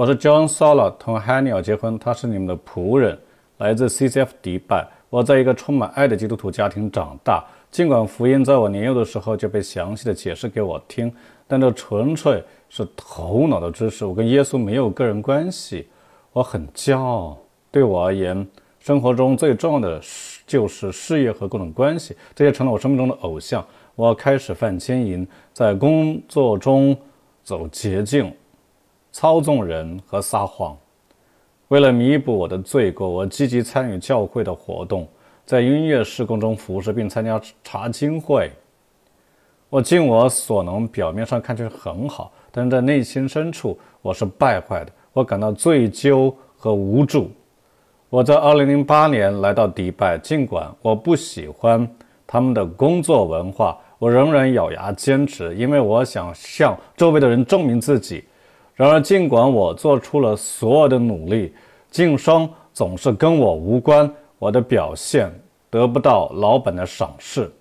我是 John Sola，同 Haniel 结婚，他是你们的仆人，来自 CCF 迪拜。我在一个充满爱的基督徒家庭长大，尽管福音在我年幼的时候就被详细的解释给我听，但这纯粹是头脑的知识。我跟耶稣没有个人关系，我很骄傲。对我而言，生活中最重要的事就是事业和各种关系，这些成了我生命中的偶像。我开始犯奸淫，在工作中走捷径。操纵人和撒谎。为了弥补我的罪过，我积极参与教会的活动，在音乐事工中服侍，并参加查经会。我尽我所能，表面上看去很好，但是在内心深处，我是败坏的。我感到罪疚和无助。我在2008年来到迪拜，尽管我不喜欢他们的工作文化，我仍然咬牙坚持，因为我想向周围的人证明自己。然而，尽管我做出了所有的努力，晋升总是跟我无关。我的表现得不到老板的赏识，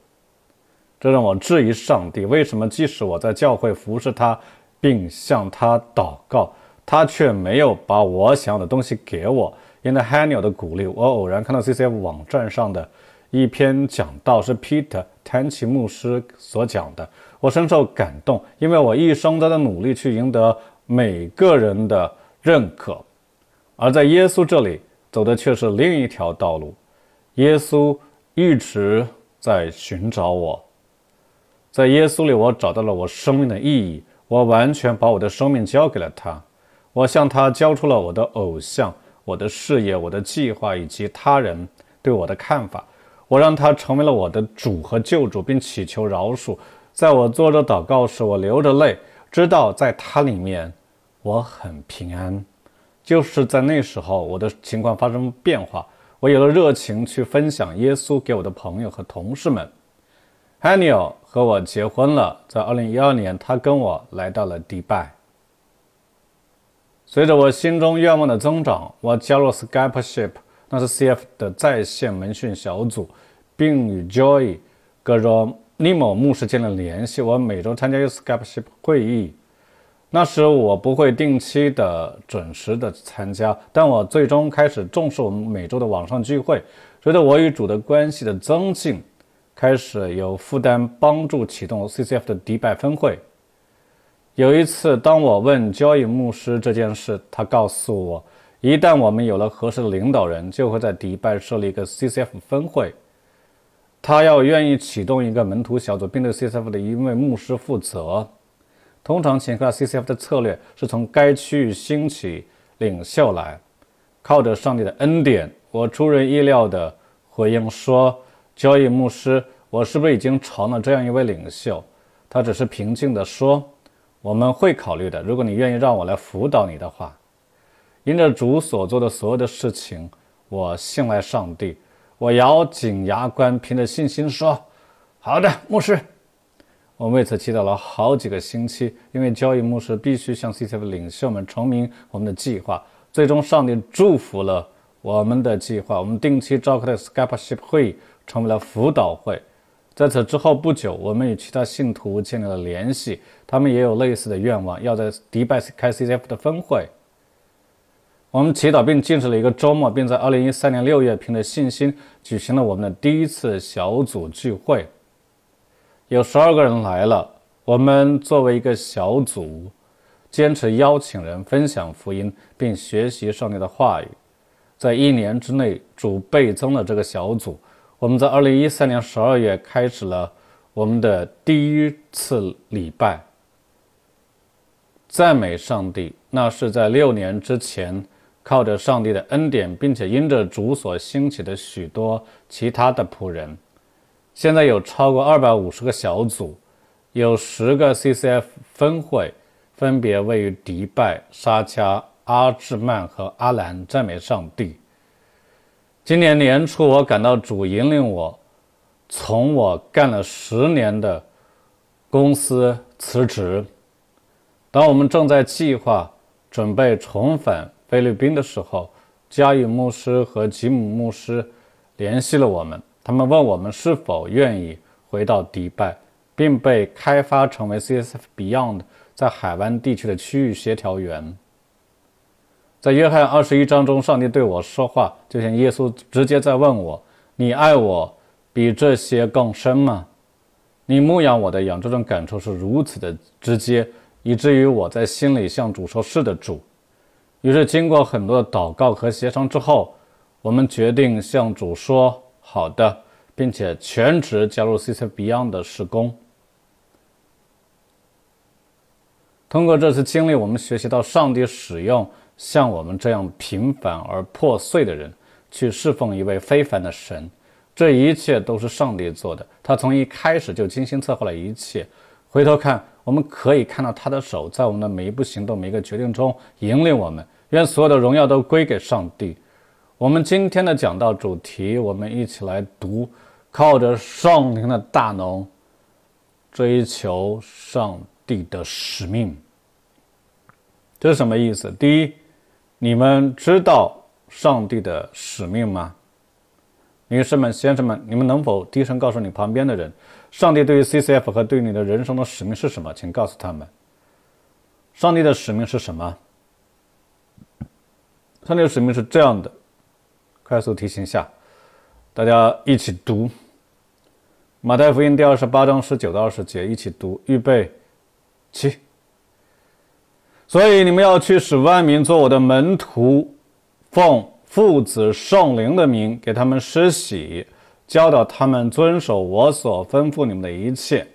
这让我质疑上帝：为什么即使我在教会服侍他，并向他祷告，他却没有把我想要的东西给我？因着 Hannah 的鼓励，我偶然看到 CCF 网站上的一篇讲道，是 Peter t a n h 牧师所讲的，我深受感动，因为我一生都在努力去赢得。每个人的认可，而在耶稣这里走的却是另一条道路。耶稣一直在寻找我，在耶稣里，我找到了我生命的意义。我完全把我的生命交给了他，我向他交出了我的偶像、我的事业、我的计划以及他人对我的看法。我让他成为了我的主和救主，并祈求饶恕。在我做着祷告时，我流着泪，知道在他里面。我很平安，就是在那时候，我的情况发生变化，我有了热情去分享耶稣给我的朋友和同事们。Haniel 和我结婚了，在2012年，他跟我来到了迪拜。随着我心中愿望的增长，我加入 Skype Ship，那是 CF 的在线门训小组，并与 Joy、g l o r Nimo 牧师建立了联系。我每周参加 Skype Ship 会议。那时我不会定期的、准时的参加，但我最终开始重视我们每周的网上聚会，随着我与主的关系的增进，开始有负担帮助启动 CCF 的迪拜分会。有一次，当我问交易牧师这件事，他告诉我，一旦我们有了合适的领导人，就会在迪拜设立一个 CCF 分会，他要愿意启动一个门徒小组，并对 CCF 的一位牧师负责。通常，请克 C C F 的策略是从该区域兴起领袖来，靠着上帝的恩典。我出人意料地回应说：“交易牧师，我是不是已经成了这样一位领袖？”他只是平静地说：“我们会考虑的。如果你愿意让我来辅导你的话。”因着主所做的所有的事情，我信赖上帝。我咬紧牙关，凭着信心说：“好的，牧师。”我们为此祈祷了好几个星期，因为交易牧师必须向 CF 领袖们重明我们的计划。最终，上帝祝福了我们的计划。我们定期召开的 Skype 会议成为了辅导会。在此之后不久，我们与其他信徒建立了联系，他们也有类似的愿望，要在迪拜开 CF 的峰会。我们祈祷并坚持了一个周末，并在二零一三年六月凭着信心举行了我们的第一次小组聚会。有十二个人来了。我们作为一个小组，坚持邀请人分享福音，并学习上帝的话语。在一年之内，主倍增了这个小组。我们在二零一三年十二月开始了我们的第一次礼拜，赞美上帝。那是在六年之前，靠着上帝的恩典，并且因着主所兴起的许多其他的仆人。现在有超过二百五十个小组，有十个 CCF 分会，分别位于迪拜、沙加、阿治曼和阿兰。赞美上帝！今年年初，我感到主引领我，从我干了十年的公司辞职。当我们正在计划准备重返菲律宾的时候，加与牧师和吉姆牧师联系了我们。他们问我们是否愿意回到迪拜，并被开发成为 CSBeyond f 在海湾地区的区域协调员。在约翰二十一章中，上帝对我说话，就像耶稣直接在问我：“你爱我比这些更深吗？你牧养我的羊。”这种感受是如此的直接，以至于我在心里向主说：“是的，主。”于是，经过很多的祷告和协商之后，我们决定向主说。好的，并且全职加入 CC Beyond 的施工。通过这次经历，我们学习到上帝使用像我们这样平凡而破碎的人，去侍奉一位非凡的神。这一切都是上帝做的，他从一开始就精心策划了一切。回头看，我们可以看到他的手在我们的每一步行动、每一个决定中引领我们。愿所有的荣耀都归给上帝。我们今天的讲道主题，我们一起来读：“靠着圣灵的大能，追求上帝的使命。”这是什么意思？第一，你们知道上帝的使命吗？女士们、先生们，你们能否低声告诉你旁边的人，上帝对于 CCF 和对你的人生的使命是什么？请告诉他们，上帝的使命是什么？上帝的使命是这样的。快速提醒下，大家一起读《马太福音》第二十八章十九到二十节，一起读。预备，起。所以你们要去使万民做我的门徒，奉父子圣灵的名给他们施洗，教导他们遵守我所吩咐你们的一切。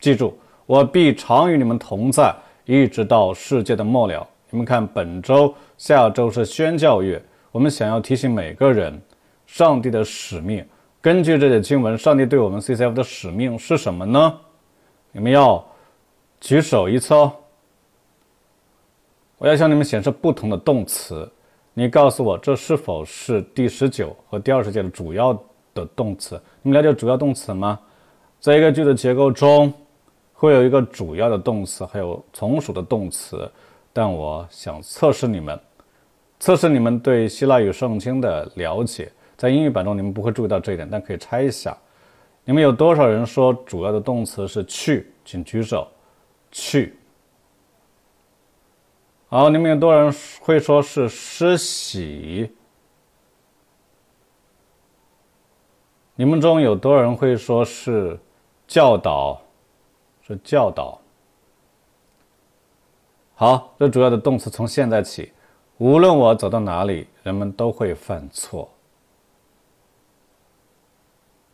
记住，我必常与你们同在，一直到世界的末了。你们看，本周、下周是宣教月。我们想要提醒每个人，上帝的使命。根据这些经文，上帝对我们 CCF 的使命是什么呢？你们要举手一次哦。我要向你们显示不同的动词，你告诉我这是否是第十九和第二十节的主要的动词？你们了解主要动词吗？在一个句子结构中，会有一个主要的动词，还有从属的动词。但我想测试你们。测试你们对希腊语圣经的了解。在英语版中，你们不会注意到这一点，但可以猜一下：你们有多少人说主要的动词是“去”？请举手。去。好，你们有多少人会说是“施洗”？你们中有多少人会说是“教导”？是教导。好，这主要的动词从现在起。无论我走到哪里，人们都会犯错。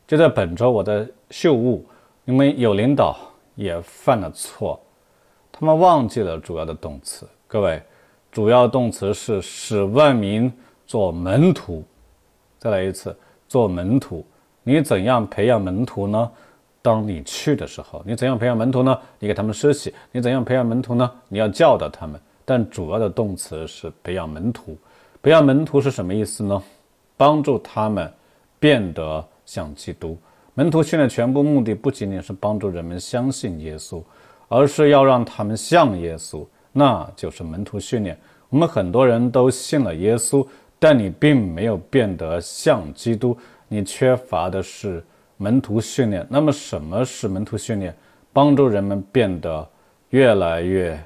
就在本周，我的秀物，你们有领导也犯了错，他们忘记了主要的动词。各位，主要动词是使万民做门徒。再来一次，做门徒，你怎样培养门徒呢？当你去的时候，你怎样培养门徒呢？你给他们施洗，你怎样培养门徒呢？你要教导他们。但主要的动词是培养门徒。培养门徒是什么意思呢？帮助他们变得像基督。门徒训练全部目的不仅仅是帮助人们相信耶稣，而是要让他们像耶稣，那就是门徒训练。我们很多人都信了耶稣，但你并没有变得像基督，你缺乏的是门徒训练。那么，什么是门徒训练？帮助人们变得越来越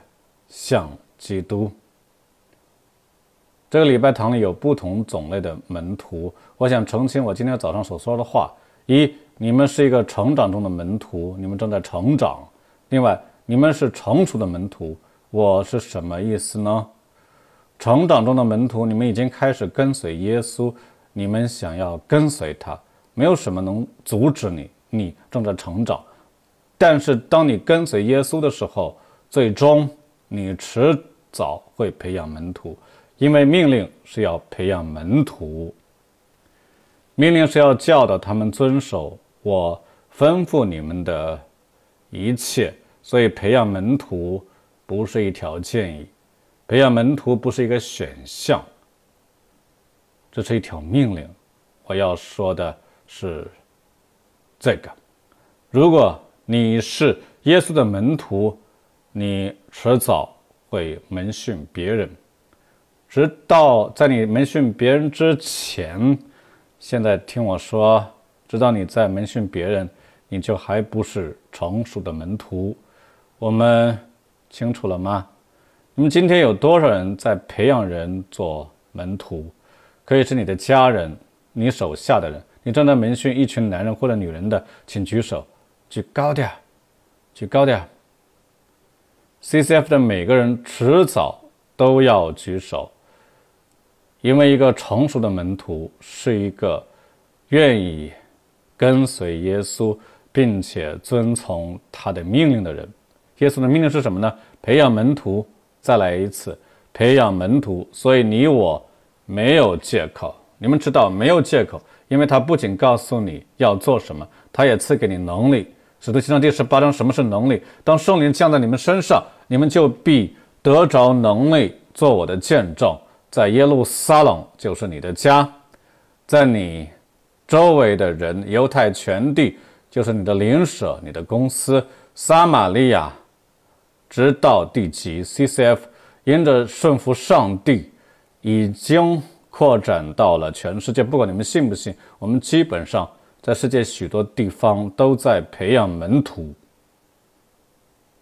像。基督，这个礼拜堂里有不同种类的门徒。我想澄清我今天早上所说的话：一，你们是一个成长中的门徒，你们正在成长；另外，你们是成熟的门徒。我是什么意思呢？成长中的门徒，你们已经开始跟随耶稣，你们想要跟随他，没有什么能阻止你。你正在成长，但是当你跟随耶稣的时候，最终你持。早会培养门徒，因为命令是要培养门徒，命令是要教导他们遵守我吩咐你们的一切。所以培养门徒不是一条建议，培养门徒不是一个选项，这是一条命令。我要说的是这个：如果你是耶稣的门徒，你迟早。会门训别人，直到在你门训别人之前，现在听我说，直到你在门训别人，你就还不是成熟的门徒。我们清楚了吗？那么今天有多少人在培养人做门徒？可以是你的家人、你手下的人。你正在门训一群男人或者女人的，请举手，举高点，举高点。CCF 的每个人迟早都要举手，因为一个成熟的门徒是一个愿意跟随耶稣并且遵从他的命令的人。耶稣的命令是什么呢？培养门徒，再来一次，培养门徒。所以你我没有借口。你们知道没有借口，因为他不仅告诉你要做什么，他也赐给你能力。使徒行传第十八章，什么是能力？当圣灵降在你们身上，你们就必得着能力，做我的见证。在耶路撒冷就是你的家，在你周围的人，犹太全地就是你的邻舍，你的公司，撒玛利亚，直到地极。CCF，因着顺服上帝，已经扩展到了全世界。不管你们信不信，我们基本上。在世界许多地方都在培养门徒。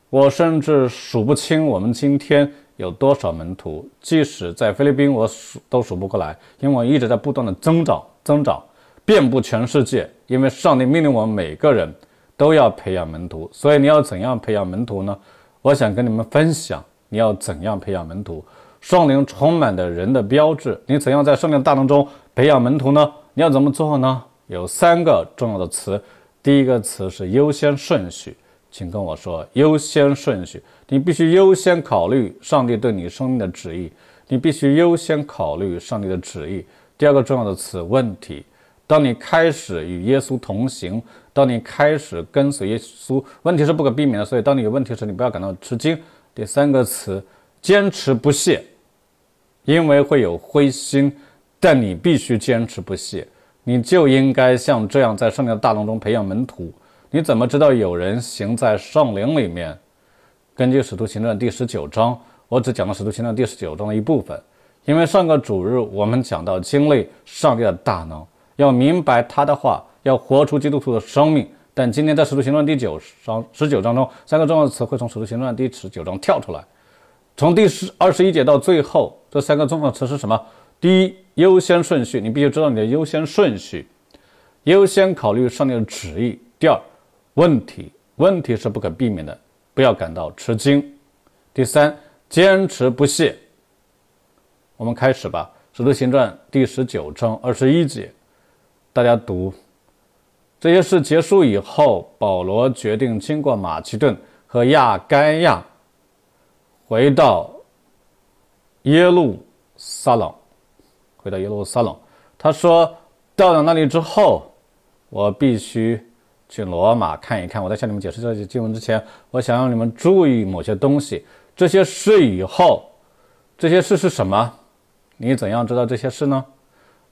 我甚至数不清我们今天有多少门徒，即使在菲律宾，我数都数不过来，因为我一直在不断的增长，增长，遍布全世界。因为上帝命令我们每个人都要培养门徒，所以你要怎样培养门徒呢？我想跟你们分享，你要怎样培养门徒？圣灵充满的人的标志，你怎样在圣灵大能中培养门徒呢？你要怎么做呢？有三个重要的词，第一个词是优先顺序，请跟我说优先顺序。你必须优先考虑上帝对你生命的旨意，你必须优先考虑上帝的旨意。第二个重要的词，问题。当你开始与耶稣同行，当你开始跟随耶稣，问题是不可避免的，所以当你有问题时，你不要感到吃惊。第三个词，坚持不懈，因为会有灰心，但你必须坚持不懈。你就应该像这样，在上帝的大能中培养门徒。你怎么知道有人行在圣灵里面？根据使徒行传第十九章，我只讲了使徒行传第十九章的一部分，因为上个主日我们讲到经历上帝的大能，要明白他的话，要活出基督徒的生命。但今天在使徒行传第九章、十九章中，三个重要的词汇从使徒行传第十九章跳出来，从第十二十一节到最后，这三个重要词是什么？第一，优先顺序，你必须知道你的优先顺序，优先考虑上帝的旨意。第二，问题，问题是不可避免的，不要感到吃惊。第三，坚持不懈。我们开始吧，《使徒行传》第十九章二十一节，大家读。这些事结束以后，保罗决定经过马其顿和亚该亚，回到耶路撒冷。回到耶路撒冷，他说：“到了那里之后，我必须去罗马看一看。”我在向你们解释这些经文之前，我想让你们注意某些东西。这些事以后，这些事是什么？你怎样知道这些事呢？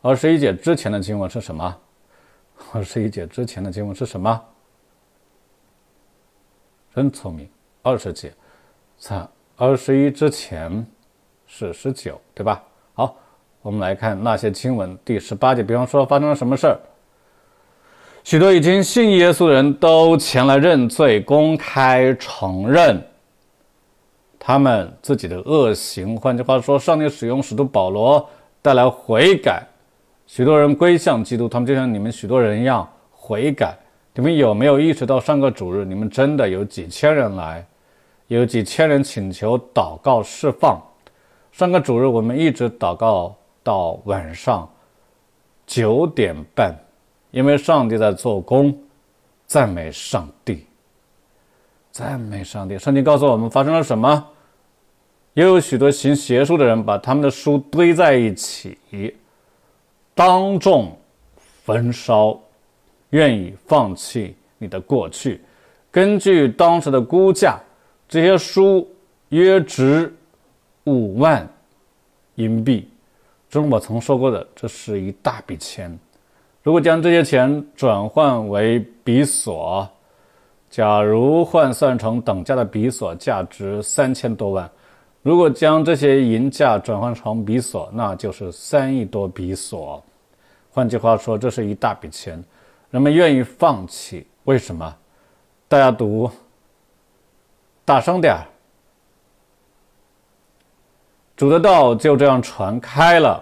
二十一节之前的经文是什么？二十一节之前的经文是什么？真聪明！二十节，在二十一之前是十九，对吧？好。我们来看那些经文第十八节，比方说发生了什么事儿？许多已经信耶稣的人都前来认罪，公开承认他们自己的恶行。换句话说，上帝使用使徒保罗带来悔改，许多人归向基督。他们就像你们许多人一样悔改。你们有没有意识到上个主日，你们真的有几千人来，有几千人请求祷告释放？上个主日我们一直祷告。到晚上九点半，因为上帝在做工，赞美上帝，赞美上帝。上帝告诉我们发生了什么？也有许多行邪术的人把他们的书堆在一起，当众焚烧，愿意放弃你的过去。根据当时的估价，这些书约值五万银币。正如我曾说过的，这是一大笔钱。如果将这些钱转换为比索，假如换算成等价的比索，价值三千多万。如果将这些银价转换成比索，那就是三亿多比索。换句话说，这是一大笔钱，人们愿意放弃。为什么？大家读，大声点儿。主的道就这样传开了，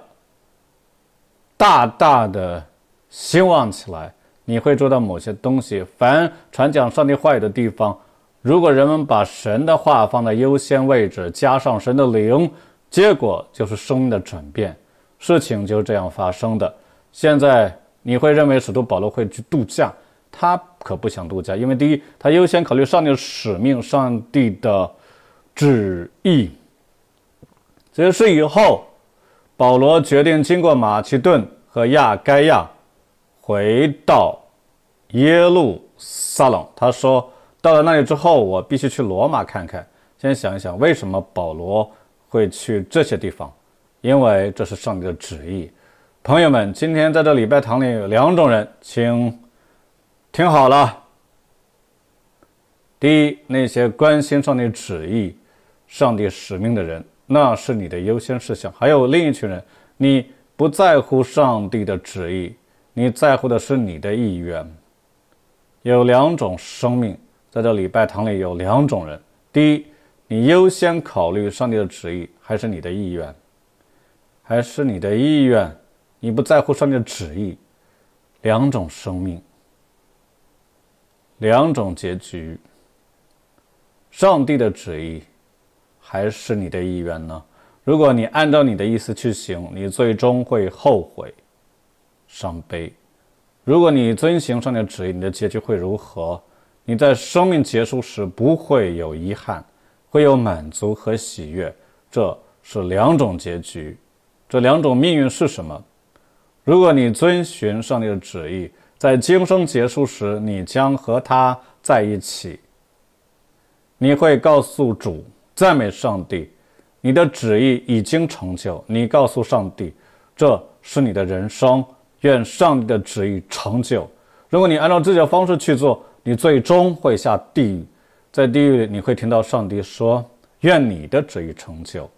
大大的兴旺起来。你会做到某些东西。凡传讲上帝话语的地方，如果人们把神的话放在优先位置，加上神的灵，结果就是生命的转变。事情就这样发生的。现在你会认为使徒保罗会去度假，他可不想度假，因为第一，他优先考虑上帝的使命、上帝的旨意。结束以后，保罗决定经过马其顿和亚该亚，回到耶路撒冷。他说：“到了那里之后，我必须去罗马看看。先想一想，为什么保罗会去这些地方？因为这是上帝的旨意。”朋友们，今天在这礼拜堂里有两种人，请听好了：第一，那些关心上帝旨意、上帝使命的人。那是你的优先事项。还有另一群人，你不在乎上帝的旨意，你在乎的是你的意愿。有两种生命在这礼拜堂里，有两种人：第一，你优先考虑上帝的旨意还是你的意愿？还是你的意愿？你不在乎上帝的旨意。两种生命，两种结局。上帝的旨意。还是你的意愿呢？如果你按照你的意思去行，你最终会后悔、伤悲。如果你遵行上帝的旨意，你的结局会如何？你在生命结束时不会有遗憾，会有满足和喜悦。这是两种结局，这两种命运是什么？如果你遵循上帝的旨意，在今生结束时，你将和他在一起。你会告诉主。赞美上帝，你的旨意已经成就。你告诉上帝，这是你的人生。愿上帝的旨意成就。如果你按照自己的方式去做，你最终会下地狱。在地狱里，你会听到上帝说：“愿你的旨意成就。”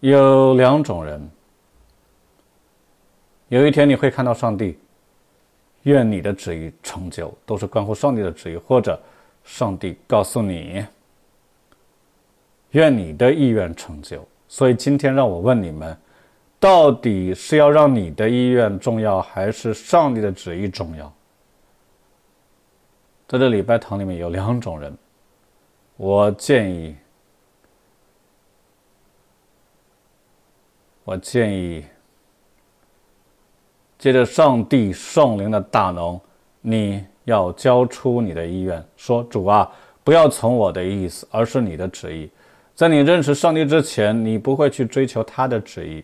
有两种人，有一天你会看到上帝：“愿你的旨意成就。”都是关乎上帝的旨意，或者。上帝告诉你：“愿你的意愿成就。”所以今天让我问你们：到底是要让你的意愿重要，还是上帝的旨意重要？在这礼拜堂里面有两种人，我建议，我建议，借着上帝圣灵的大能，你。要交出你的意愿，说主啊，不要从我的意思，而是你的旨意。在你认识上帝之前，你不会去追求他的旨意。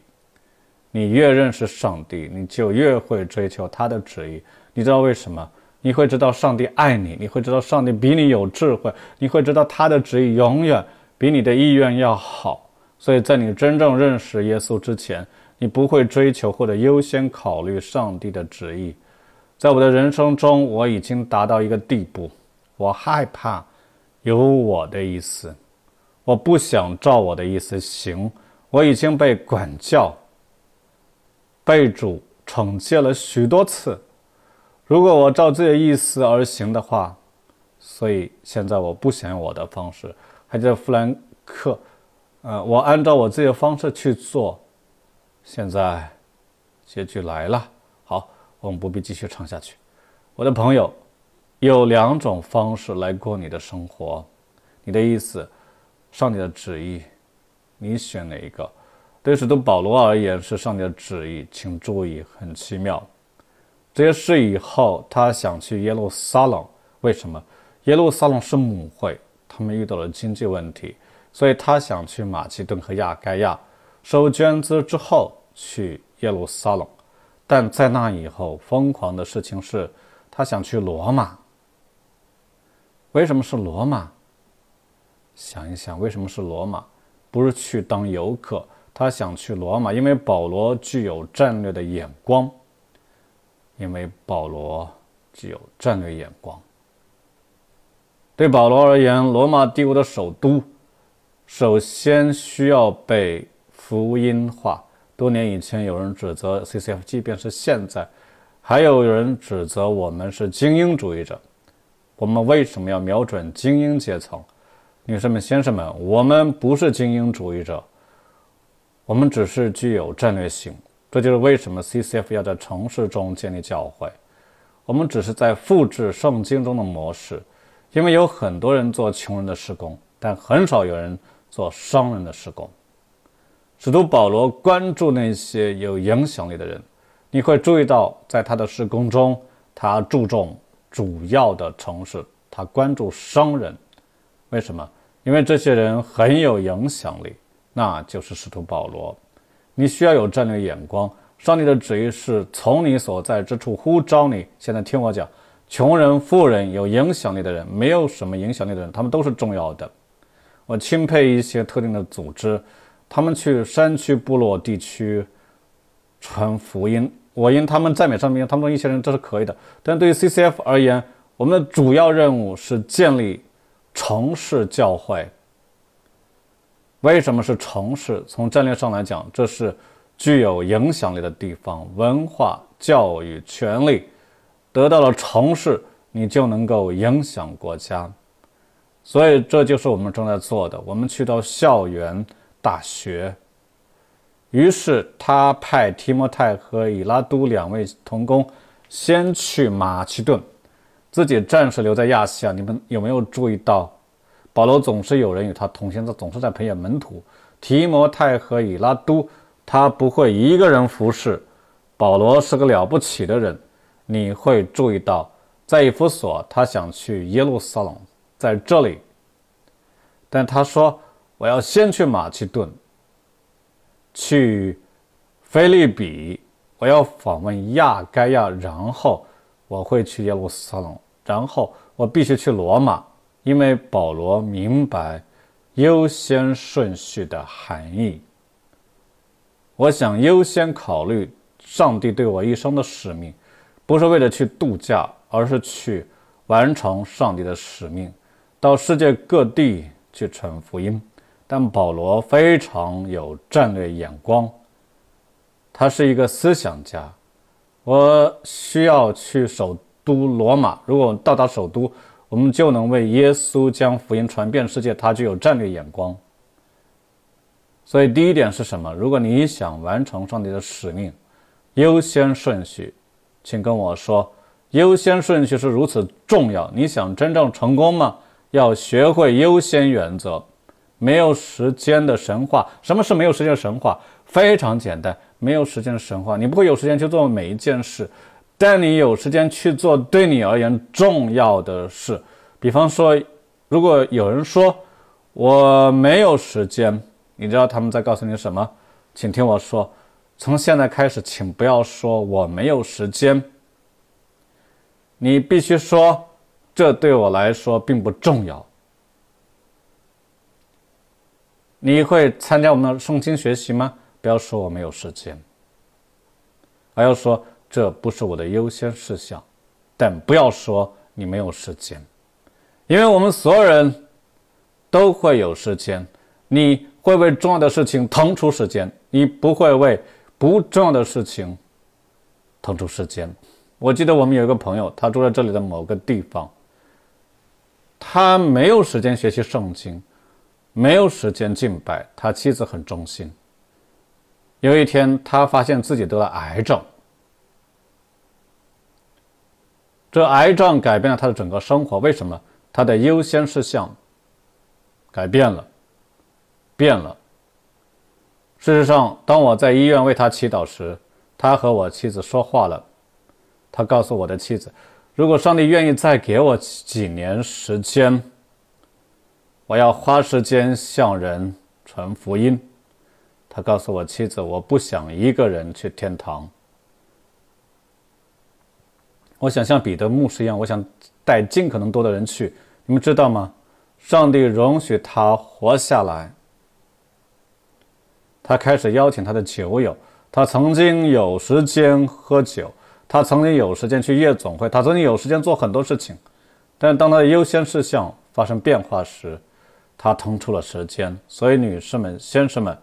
你越认识上帝，你就越会追求他的旨意。你知道为什么？你会知道上帝爱你，你会知道上帝比你有智慧，你会知道他的旨意永远比你的意愿要好。所以在你真正认识耶稣之前，你不会追求或者优先考虑上帝的旨意。在我的人生中，我已经达到一个地步，我害怕有我的意思，我不想照我的意思行，我已经被管教，被主惩戒了许多次。如果我照自己的意思而行的话，所以现在我不想我的方式，还记得弗兰克，呃，我按照我自己的方式去做，现在结局来了。我们不必继续唱下去，我的朋友，有两种方式来过你的生活，你的意思，上帝的旨意，你选哪一个？对使徒保罗而言是上帝的旨意，请注意，很奇妙，这些事以后他想去耶路撒冷，为什么？耶路撒冷是母会，他们遇到了经济问题，所以他想去马其顿和亚该亚收捐资之后去耶路撒冷。但在那以后，疯狂的事情是，他想去罗马。为什么是罗马？想一想，为什么是罗马？不是去当游客，他想去罗马，因为保罗具有战略的眼光。因为保罗具有战略眼光。对保罗而言，罗马帝国的首都，首先需要被福音化。多年以前，有人指责 CCF，即便是现在，还有人指责我们是精英主义者。我们为什么要瞄准精英阶层？女士们、先生们，我们不是精英主义者，我们只是具有战略性。这就是为什么 CCF 要在城市中建立教会。我们只是在复制圣经中的模式，因为有很多人做穷人的施工，但很少有人做商人的施工。使徒保罗关注那些有影响力的人，你会注意到，在他的施工中，他注重主要的城市，他关注商人。为什么？因为这些人很有影响力。那就是使徒保罗。你需要有战略眼光。上帝的旨意是从你所在之处呼召你。现在听我讲：穷人、富人、有影响力的人、没有什么影响力的人，他们都是重要的。我钦佩一些特定的组织。他们去山区部落地区传福音，我因他们赞美上面，他们一些人这是可以的。但对于 CCF 而言，我们的主要任务是建立城市教会。为什么是城市？从战略上来讲，这是具有影响力的地方、文化、教育、权力得到了城市，你就能够影响国家。所以，这就是我们正在做的。我们去到校园。大学，于是他派提摩太和以拉都两位同工先去马其顿，自己暂时留在亚细亚。你们有没有注意到，保罗总是有人与他同行，他总是在培养门徒。提摩太和以拉都，他不会一个人服侍。保罗是个了不起的人，你会注意到，在以弗所，他想去耶路撒冷，在这里，但他说。我要先去马其顿，去，菲律比。我要访问亚该亚，然后我会去耶路撒冷，然后我必须去罗马，因为保罗明白优先顺序的含义。我想优先考虑上帝对我一生的使命，不是为了去度假，而是去完成上帝的使命，到世界各地去传福音。但保罗非常有战略眼光，他是一个思想家。我需要去首都罗马。如果到达首都，我们就能为耶稣将福音传遍世界。他具有战略眼光。所以，第一点是什么？如果你想完成上帝的使命，优先顺序，请跟我说。优先顺序是如此重要。你想真正成功吗？要学会优先原则。没有时间的神话，什么是没有时间的神话？非常简单，没有时间的神话，你不会有时间去做每一件事，但你有时间去做对你而言重要的事。比方说，如果有人说我没有时间，你知道他们在告诉你什么？请听我说，从现在开始，请不要说我没有时间，你必须说，这对我来说并不重要。你会参加我们的圣经学习吗？不要说我没有时间，而要说这不是我的优先事项。但不要说你没有时间，因为我们所有人都会有时间。你会为重要的事情腾出时间，你不会为不重要的事情腾出时间。我记得我们有一个朋友，他住在这里的某个地方，他没有时间学习圣经。没有时间敬拜，他妻子很忠心。有一天，他发现自己得了癌症，这癌症改变了他的整个生活。为什么？他的优先事项改变了，变了。事实上，当我在医院为他祈祷时，他和我妻子说话了。他告诉我的妻子：“如果上帝愿意再给我几年时间。”我要花时间向人传福音。他告诉我妻子，我不想一个人去天堂。我想像彼得牧师一样，我想带尽可能多的人去。你们知道吗？上帝容许他活下来。他开始邀请他的酒友。他曾经有时间喝酒，他曾经有时间去夜总会，他曾经有时间做很多事情。但当他的优先事项发生变化时，他腾出了时间，所以女士们、先生们，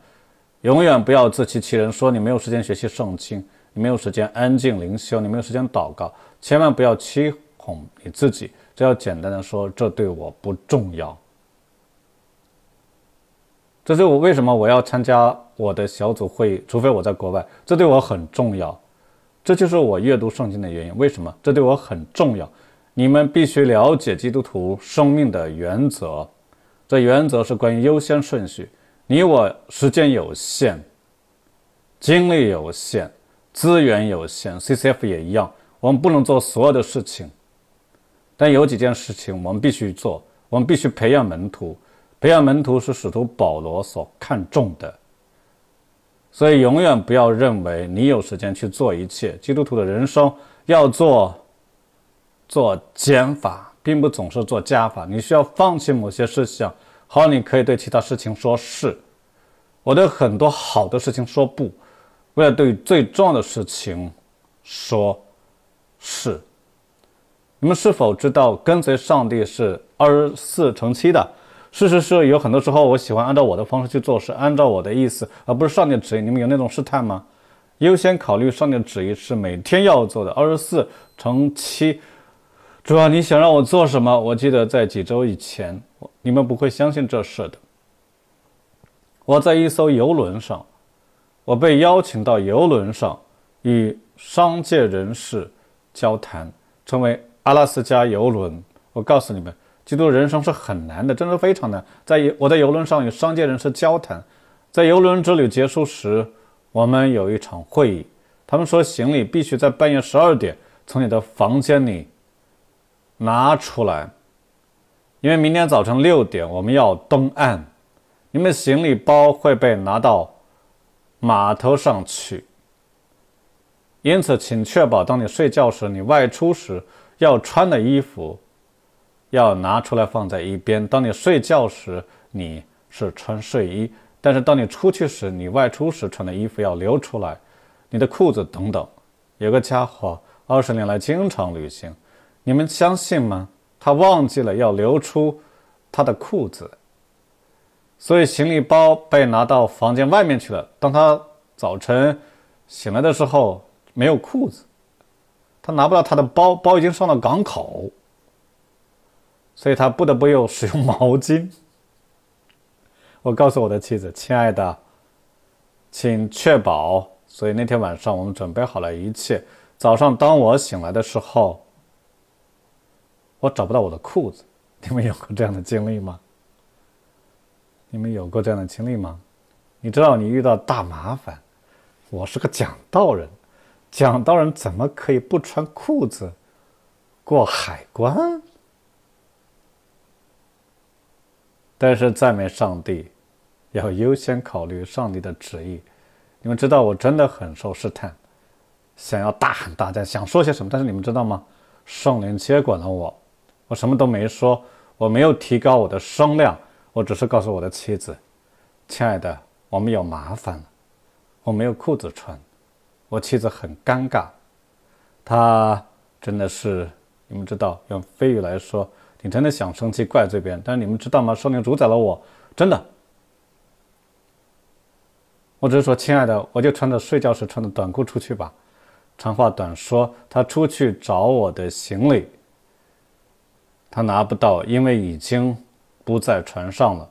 永远不要自欺欺人，说你没有时间学习圣经，你没有时间安静灵修，你没有时间祷告，千万不要欺哄你自己。只要简单的说，这对我不重要。这是我为什么我要参加我的小组会议，除非我在国外，这对我很重要。这就是我阅读圣经的原因。为什么这对我很重要？你们必须了解基督徒生命的原则。的原则是关于优先顺序。你我时间有限，精力有限，资源有限，C C F 也一样。我们不能做所有的事情，但有几件事情我们必须做。我们必须培养门徒，培养门徒是使徒保罗所看重的。所以，永远不要认为你有时间去做一切。基督徒的人生要做做减法。并不总是做加法，你需要放弃某些事项。好，你可以对其他事情说“是”，我对很多好的事情说“不”，为了对最重要的事情说“是”。你们是否知道跟随上帝是二十四乘七的？事实是，有很多时候我喜欢按照我的方式去做，是按照我的意思，而不是上帝的旨意。你们有那种试探吗？优先考虑上帝的旨意是每天要做的二十四乘七。主要你想让我做什么？我记得在几周以前，你们不会相信这事的。我在一艘游轮上，我被邀请到游轮上与商界人士交谈，成为阿拉斯加游轮。我告诉你们，基督人生是很难的，真的非常难。在我在游轮上与商界人士交谈，在游轮之旅结束时，我们有一场会议。他们说行李必须在半夜十二点从你的房间里。拿出来，因为明天早晨六点我们要登岸，你们行李包会被拿到码头上去。因此，请确保当你睡觉时，你外出时要穿的衣服要拿出来放在一边。当你睡觉时，你是穿睡衣，但是当你出去时，你外出时穿的衣服要留出来，你的裤子等等。有个家伙二十年来经常旅行。你们相信吗？他忘记了要留出他的裤子，所以行李包被拿到房间外面去了。当他早晨醒来的时候，没有裤子，他拿不到他的包包，已经上了港口，所以他不得不又使用毛巾。我告诉我的妻子：“亲爱的，请确保。”所以那天晚上我们准备好了一切。早上当我醒来的时候。我找不到我的裤子，你们有过这样的经历吗？你们有过这样的经历吗？你知道你遇到大麻烦。我是个讲道人，讲道人怎么可以不穿裤子过海关？但是赞美上帝，要优先考虑上帝的旨意。你们知道我真的很受试探，想要大喊大叫，想说些什么，但是你们知道吗？圣灵接管了我。我什么都没说，我没有提高我的声量，我只是告诉我的妻子：“亲爱的，我们有麻烦了，我没有裤子穿。”我妻子很尴尬，她真的是，你们知道，用飞语来说，你真的想生气怪这边，但是你们知道吗？少年主宰了我，真的。我只是说：“亲爱的，我就穿着睡觉时穿的短裤出去吧。”长话短说，他出去找我的行李。他拿不到，因为已经不在船上了。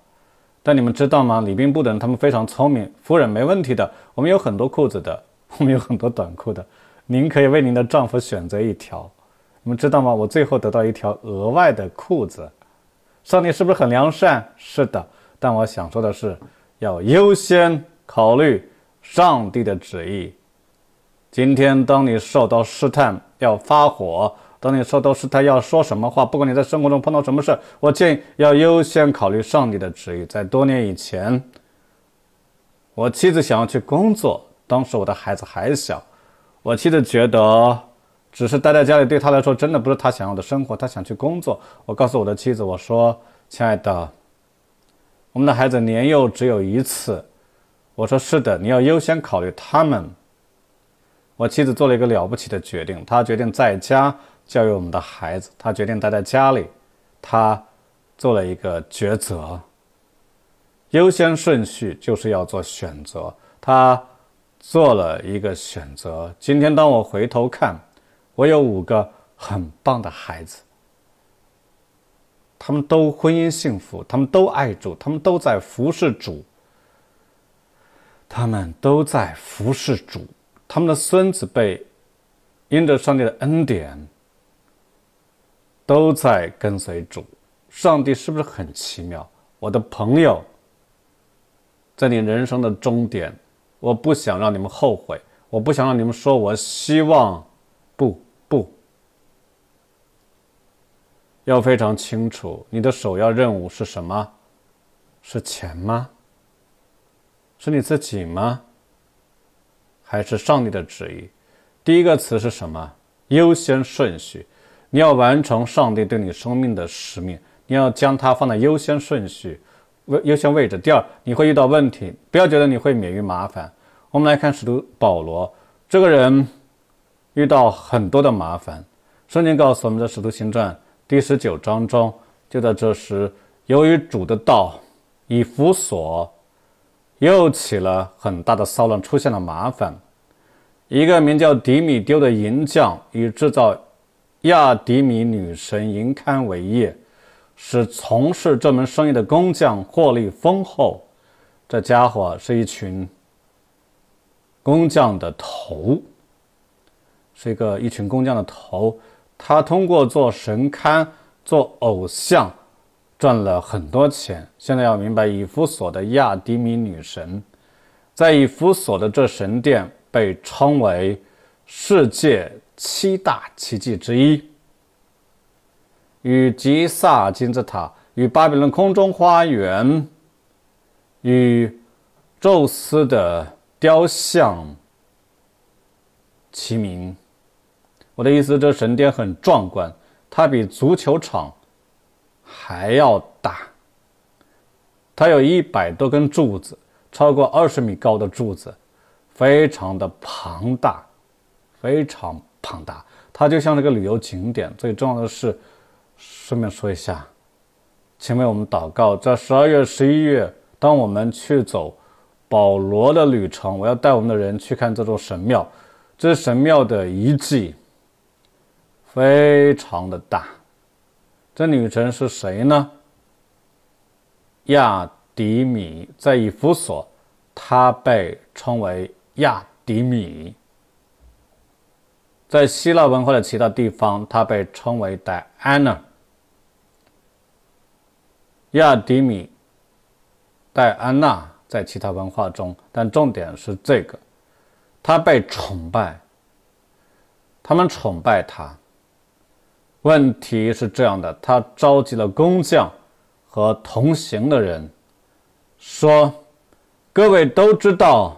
但你们知道吗？礼宾部的人他们非常聪明。夫人没问题的，我们有很多裤子的，我们有很多短裤的，您可以为您的丈夫选择一条。你们知道吗？我最后得到一条额外的裤子。上帝是不是很良善？是的。但我想说的是，要优先考虑上帝的旨意。今天当你受到试探要发火。当你说都是他要说什么话，不管你在生活中碰到什么事我建议要优先考虑上帝的旨意。在多年以前，我妻子想要去工作，当时我的孩子还小，我妻子觉得只是待在家里对他来说真的不是她想要的生活，她想去工作。我告诉我的妻子，我说：“亲爱的，我们的孩子年幼只有一次。”我说：“是的，你要优先考虑他们。”我妻子做了一个了不起的决定，她决定在家。教育我们的孩子，他决定待在家里。他做了一个抉择，优先顺序就是要做选择。他做了一个选择。今天，当我回头看，我有五个很棒的孩子，他们都婚姻幸福，他们都爱主，他们都在服侍主，他们都在服侍主。他们的孙子辈因着上帝的恩典。都在跟随主，上帝是不是很奇妙？我的朋友，在你人生的终点，我不想让你们后悔，我不想让你们说。我希望不不，要非常清楚，你的首要任务是什么？是钱吗？是你自己吗？还是上帝的旨意？第一个词是什么？优先顺序。你要完成上帝对你生命的使命，你要将它放在优先顺序、优先位置。第二，你会遇到问题，不要觉得你会免于麻烦。我们来看使徒保罗这个人，遇到很多的麻烦。圣经告诉我们的《使徒行传》第十九章中，就在这时，由于主的道以弗所又起了很大的骚乱，出现了麻烦。一个名叫迪米丢的银匠与制造。亚迪米女神银刊为业，使从事这门生意的工匠获利丰厚。这家伙是一群工匠的头，是一个一群工匠的头。他通过做神龛、做偶像，赚了很多钱。现在要明白，以弗所的亚迪米女神，在以弗所的这神殿被称为世界。七大奇迹之一，与吉萨金字塔、与巴比伦空中花园、与宙斯的雕像齐名。我的意思，这神殿很壮观，它比足球场还要大。它有一百多根柱子，超过二十米高的柱子，非常的庞大，非常。庞大，它就像这个旅游景点。最重要的是，顺便说一下，前面我们祷告，在十二月、十一月，当我们去走保罗的旅程，我要带我们的人去看这座神庙。这是神庙的遗迹，非常的大。这旅程是谁呢？亚迪米在以弗所，他被称为亚迪米。在希腊文化的其他地方，它被称为戴安娜、亚迪米、戴安娜。在其他文化中，但重点是这个，她被崇拜。他们崇拜他。问题是这样的：他召集了工匠和同行的人，说：“各位都知道，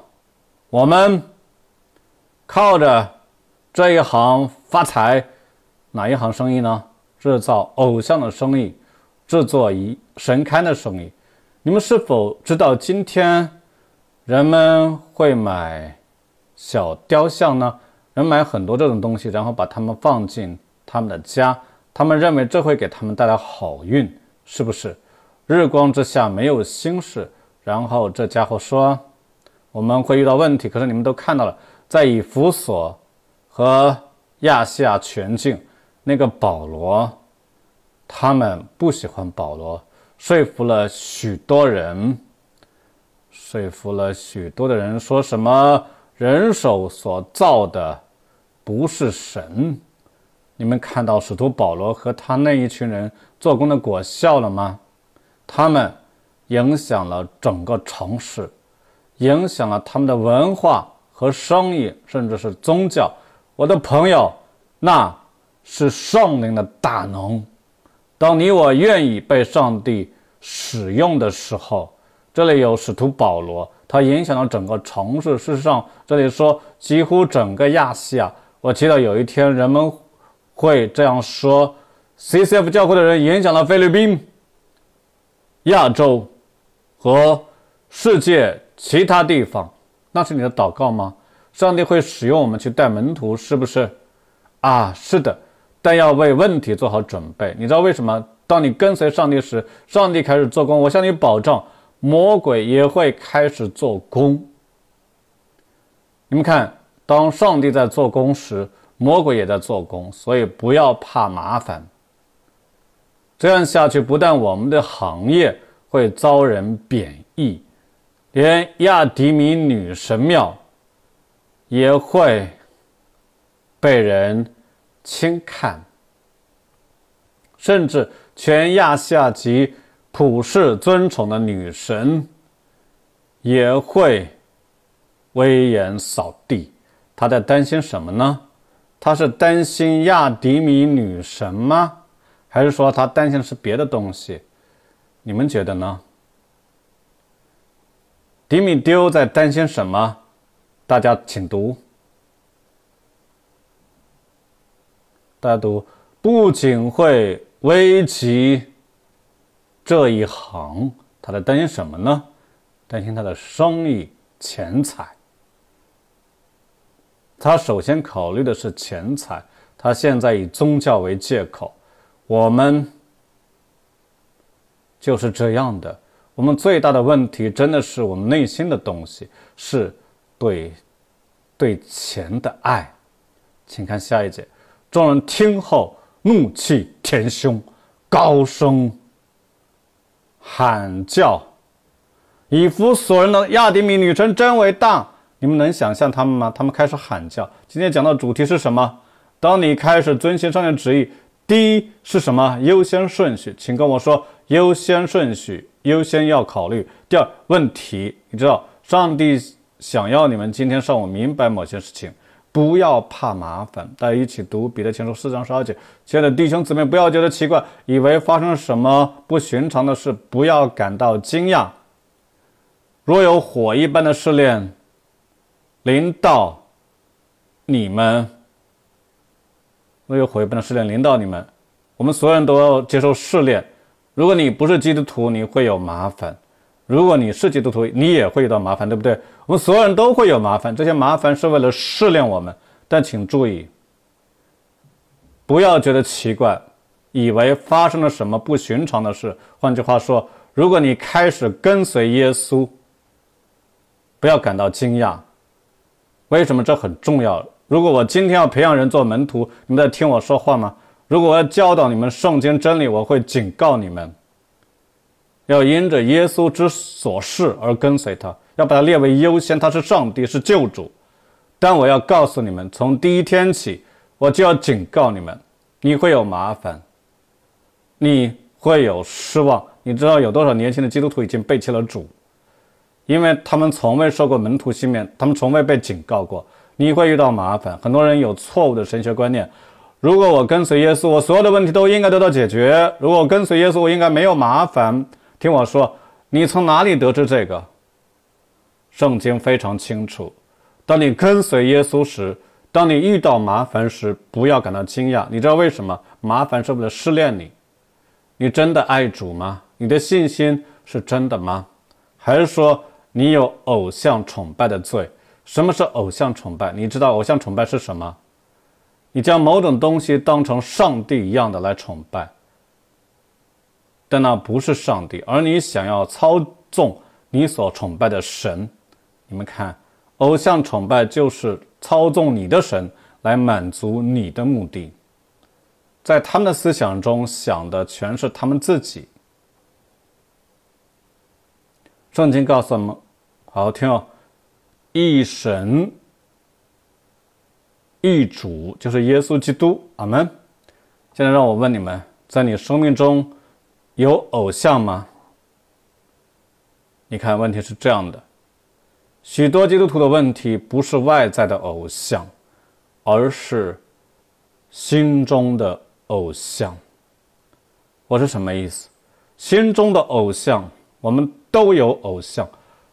我们靠着。”这一行发财，哪一行生意呢？制造偶像的生意，制作一神龛的生意。你们是否知道，今天人们会买小雕像呢？人买很多这种东西，然后把它们放进他们的家，他们认为这会给他们带来好运，是不是？日光之下没有心事。然后这家伙说：“我们会遇到问题。”可是你们都看到了，在以弗所。和亚细亚全境，那个保罗，他们不喜欢保罗，说服了许多人，说服了许多的人，说什么人手所造的不是神。你们看到使徒保罗和他那一群人做工的果效了吗？他们影响了整个城市，影响了他们的文化和生意，甚至是宗教。我的朋友，那是上灵的大能。当你我愿意被上帝使用的时候，这里有使徒保罗，他影响了整个城市。事实上，这里说几乎整个亚细亚。我期待有一天人们会这样说：“CCF 教会的人影响了菲律宾、亚洲和世界其他地方。”那是你的祷告吗？上帝会使用我们去带门徒，是不是？啊，是的。但要为问题做好准备。你知道为什么？当你跟随上帝时，上帝开始做工。我向你保证，魔鬼也会开始做工。你们看，当上帝在做工时，魔鬼也在做工。所以不要怕麻烦。这样下去，不但我们的行业会遭人贬义，连亚迪米女神庙。也会被人轻看，甚至全亚细亚及普世尊崇的女神也会威严扫地。他在担心什么呢？他是担心亚迪米女神吗？还是说他担心的是别的东西？你们觉得呢？迪米丢在担心什么？大家请读，大家读，不仅会危及这一行，他在担心什么呢？担心他的生意、钱财。他首先考虑的是钱财。他现在以宗教为借口，我们就是这样的。我们最大的问题真的是我们内心的东西，是。对，对钱的爱，请看下一节。众人听后怒气填胸，高声喊叫：“以弗所人的亚迪米女神真伟大！”你们能想象他们吗？他们开始喊叫。今天讲的主题是什么？当你开始遵循上帝旨意，第一是什么？优先顺序，请跟我说。优先顺序，优先要考虑。第二问题，你知道上帝？想要你们今天上午明白某些事情，不要怕麻烦。大家一起读《彼得前书》四章十二节：“亲爱的弟兄姊妹，不要觉得奇怪，以为发生什么不寻常的事，不要感到惊讶。若有火一般的试炼临到你们，若有火一般的试炼临到你们，我们所有人都要接受试炼。如果你不是基督徒，你会有麻烦；如果你是基督徒，你也会遇到麻烦，对不对？”我们所有人都会有麻烦，这些麻烦是为了试炼我们。但请注意，不要觉得奇怪，以为发生了什么不寻常的事。换句话说，如果你开始跟随耶稣，不要感到惊讶。为什么这很重要？如果我今天要培养人做门徒，你们在听我说话吗？如果我要教导你们圣经真理，我会警告你们。要因着耶稣之所事而跟随他，要把他列为优先。他是上帝，是救主。但我要告诉你们，从第一天起，我就要警告你们：你会有麻烦，你会有失望。你知道有多少年轻的基督徒已经背弃了主，因为他们从未受过门徒训练，他们从未被警告过。你会遇到麻烦。很多人有错误的神学观念：如果我跟随耶稣，我所有的问题都应该得到解决；如果我跟随耶稣，我应该没有麻烦。听我说，你从哪里得知这个？圣经非常清楚。当你跟随耶稣时，当你遇到麻烦时，不要感到惊讶。你知道为什么？麻烦是为了试炼你。你真的爱主吗？你的信心是真的吗？还是说你有偶像崇拜的罪？什么是偶像崇拜？你知道偶像崇拜是什么？你将某种东西当成上帝一样的来崇拜。但那不是上帝，而你想要操纵你所崇拜的神。你们看，偶像崇拜就是操纵你的神来满足你的目的。在他们的思想中，想的全是他们自己。圣经告诉我们，好听哦，一神一主就是耶稣基督。阿门。现在让我问你们，在你生命中？有偶像吗？你看，问题是这样的：许多基督徒的问题不是外在的偶像，而是心中的偶像。我是什么意思？心中的偶像，我们都有偶像，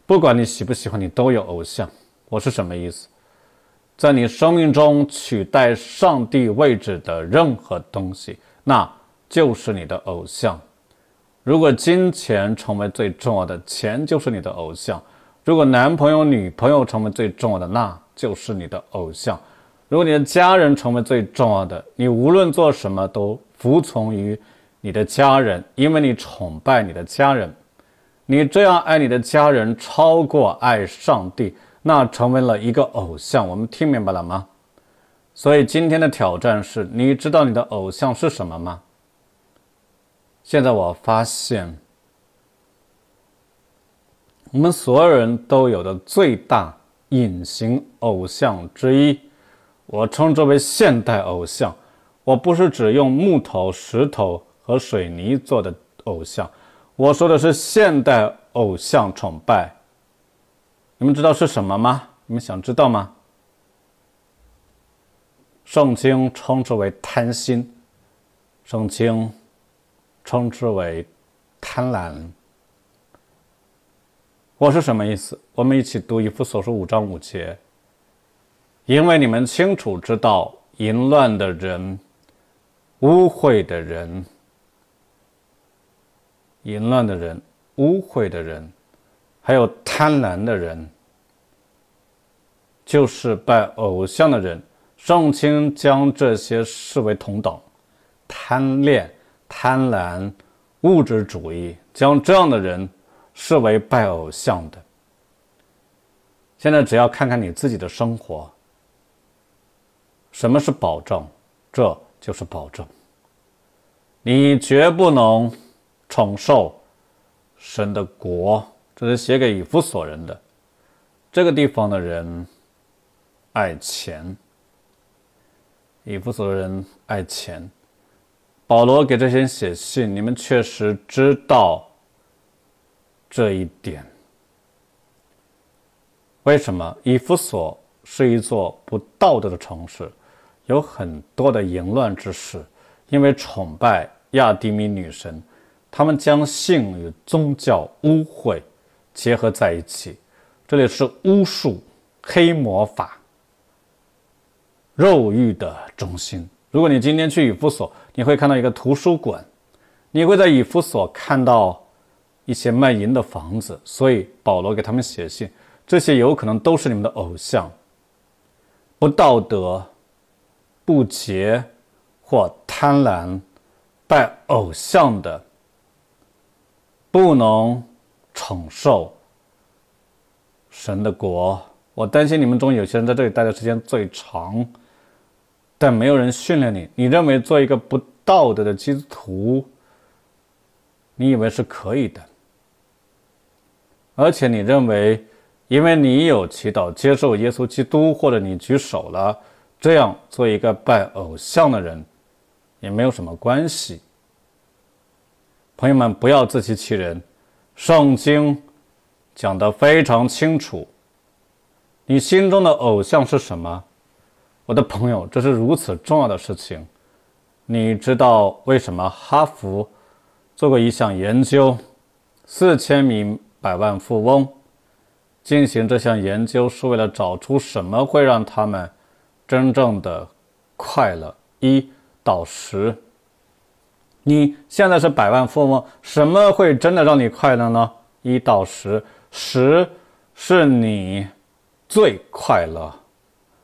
不管你喜不喜欢，你都有偶像。我是什么意思？在你生命中取代上帝位置的任何东西，那就是你的偶像。如果金钱成为最重要的，钱就是你的偶像；如果男朋友、女朋友成为最重要的，那就是你的偶像；如果你的家人成为最重要的，你无论做什么都服从于你的家人，因为你崇拜你的家人，你这样爱你的家人超过爱上帝，那成为了一个偶像。我们听明白了吗？所以今天的挑战是：你知道你的偶像是什么吗？现在我发现，我们所有人都有的最大隐形偶像之一，我称之为现代偶像。我不是只用木头、石头和水泥做的偶像，我说的是现代偶像崇拜。你们知道是什么吗？你们想知道吗？圣经称之为贪心，圣经。称之为贪婪。我是什么意思？我们一起读一副所说五章五节。因为你们清楚知道，淫乱的人、污秽的人、淫乱的人、污秽的人，还有贪婪的人，就是拜偶像的人，圣清将这些视为同等，贪恋。贪婪、物质主义，将这样的人视为拜偶像的。现在只要看看你自己的生活，什么是保证？这就是保证。你绝不能承受神的国。这是写给以弗所人的，这个地方的人爱钱，以弗所人爱钱。保罗给这些人写信，你们确实知道这一点。为什么以弗所是一座不道德的城市，有很多的淫乱之事？因为崇拜亚迪米女神，他们将性与宗教污秽结合在一起。这里是巫术、黑魔法、肉欲的中心。如果你今天去以弗所，你会看到一个图书馆，你会在以弗所看到一些卖淫的房子，所以保罗给他们写信，这些有可能都是你们的偶像，不道德、不洁或贪婪、拜偶像的，不能承受神的国。我担心你们中有些人在这里待的时间最长。但没有人训练你，你认为做一个不道德的基督徒，你以为是可以的？而且你认为，因为你有祈祷、接受耶稣基督，或者你举手了，这样做一个拜偶像的人，也没有什么关系。朋友们，不要自欺欺人，圣经讲得非常清楚，你心中的偶像是什么？我的朋友，这是如此重要的事情，你知道为什么？哈佛做过一项研究，四千名百万富翁进行这项研究是为了找出什么会让他们真正的快乐一到十。你现在是百万富翁，什么会真的让你快乐呢？一到十，十是你最快乐，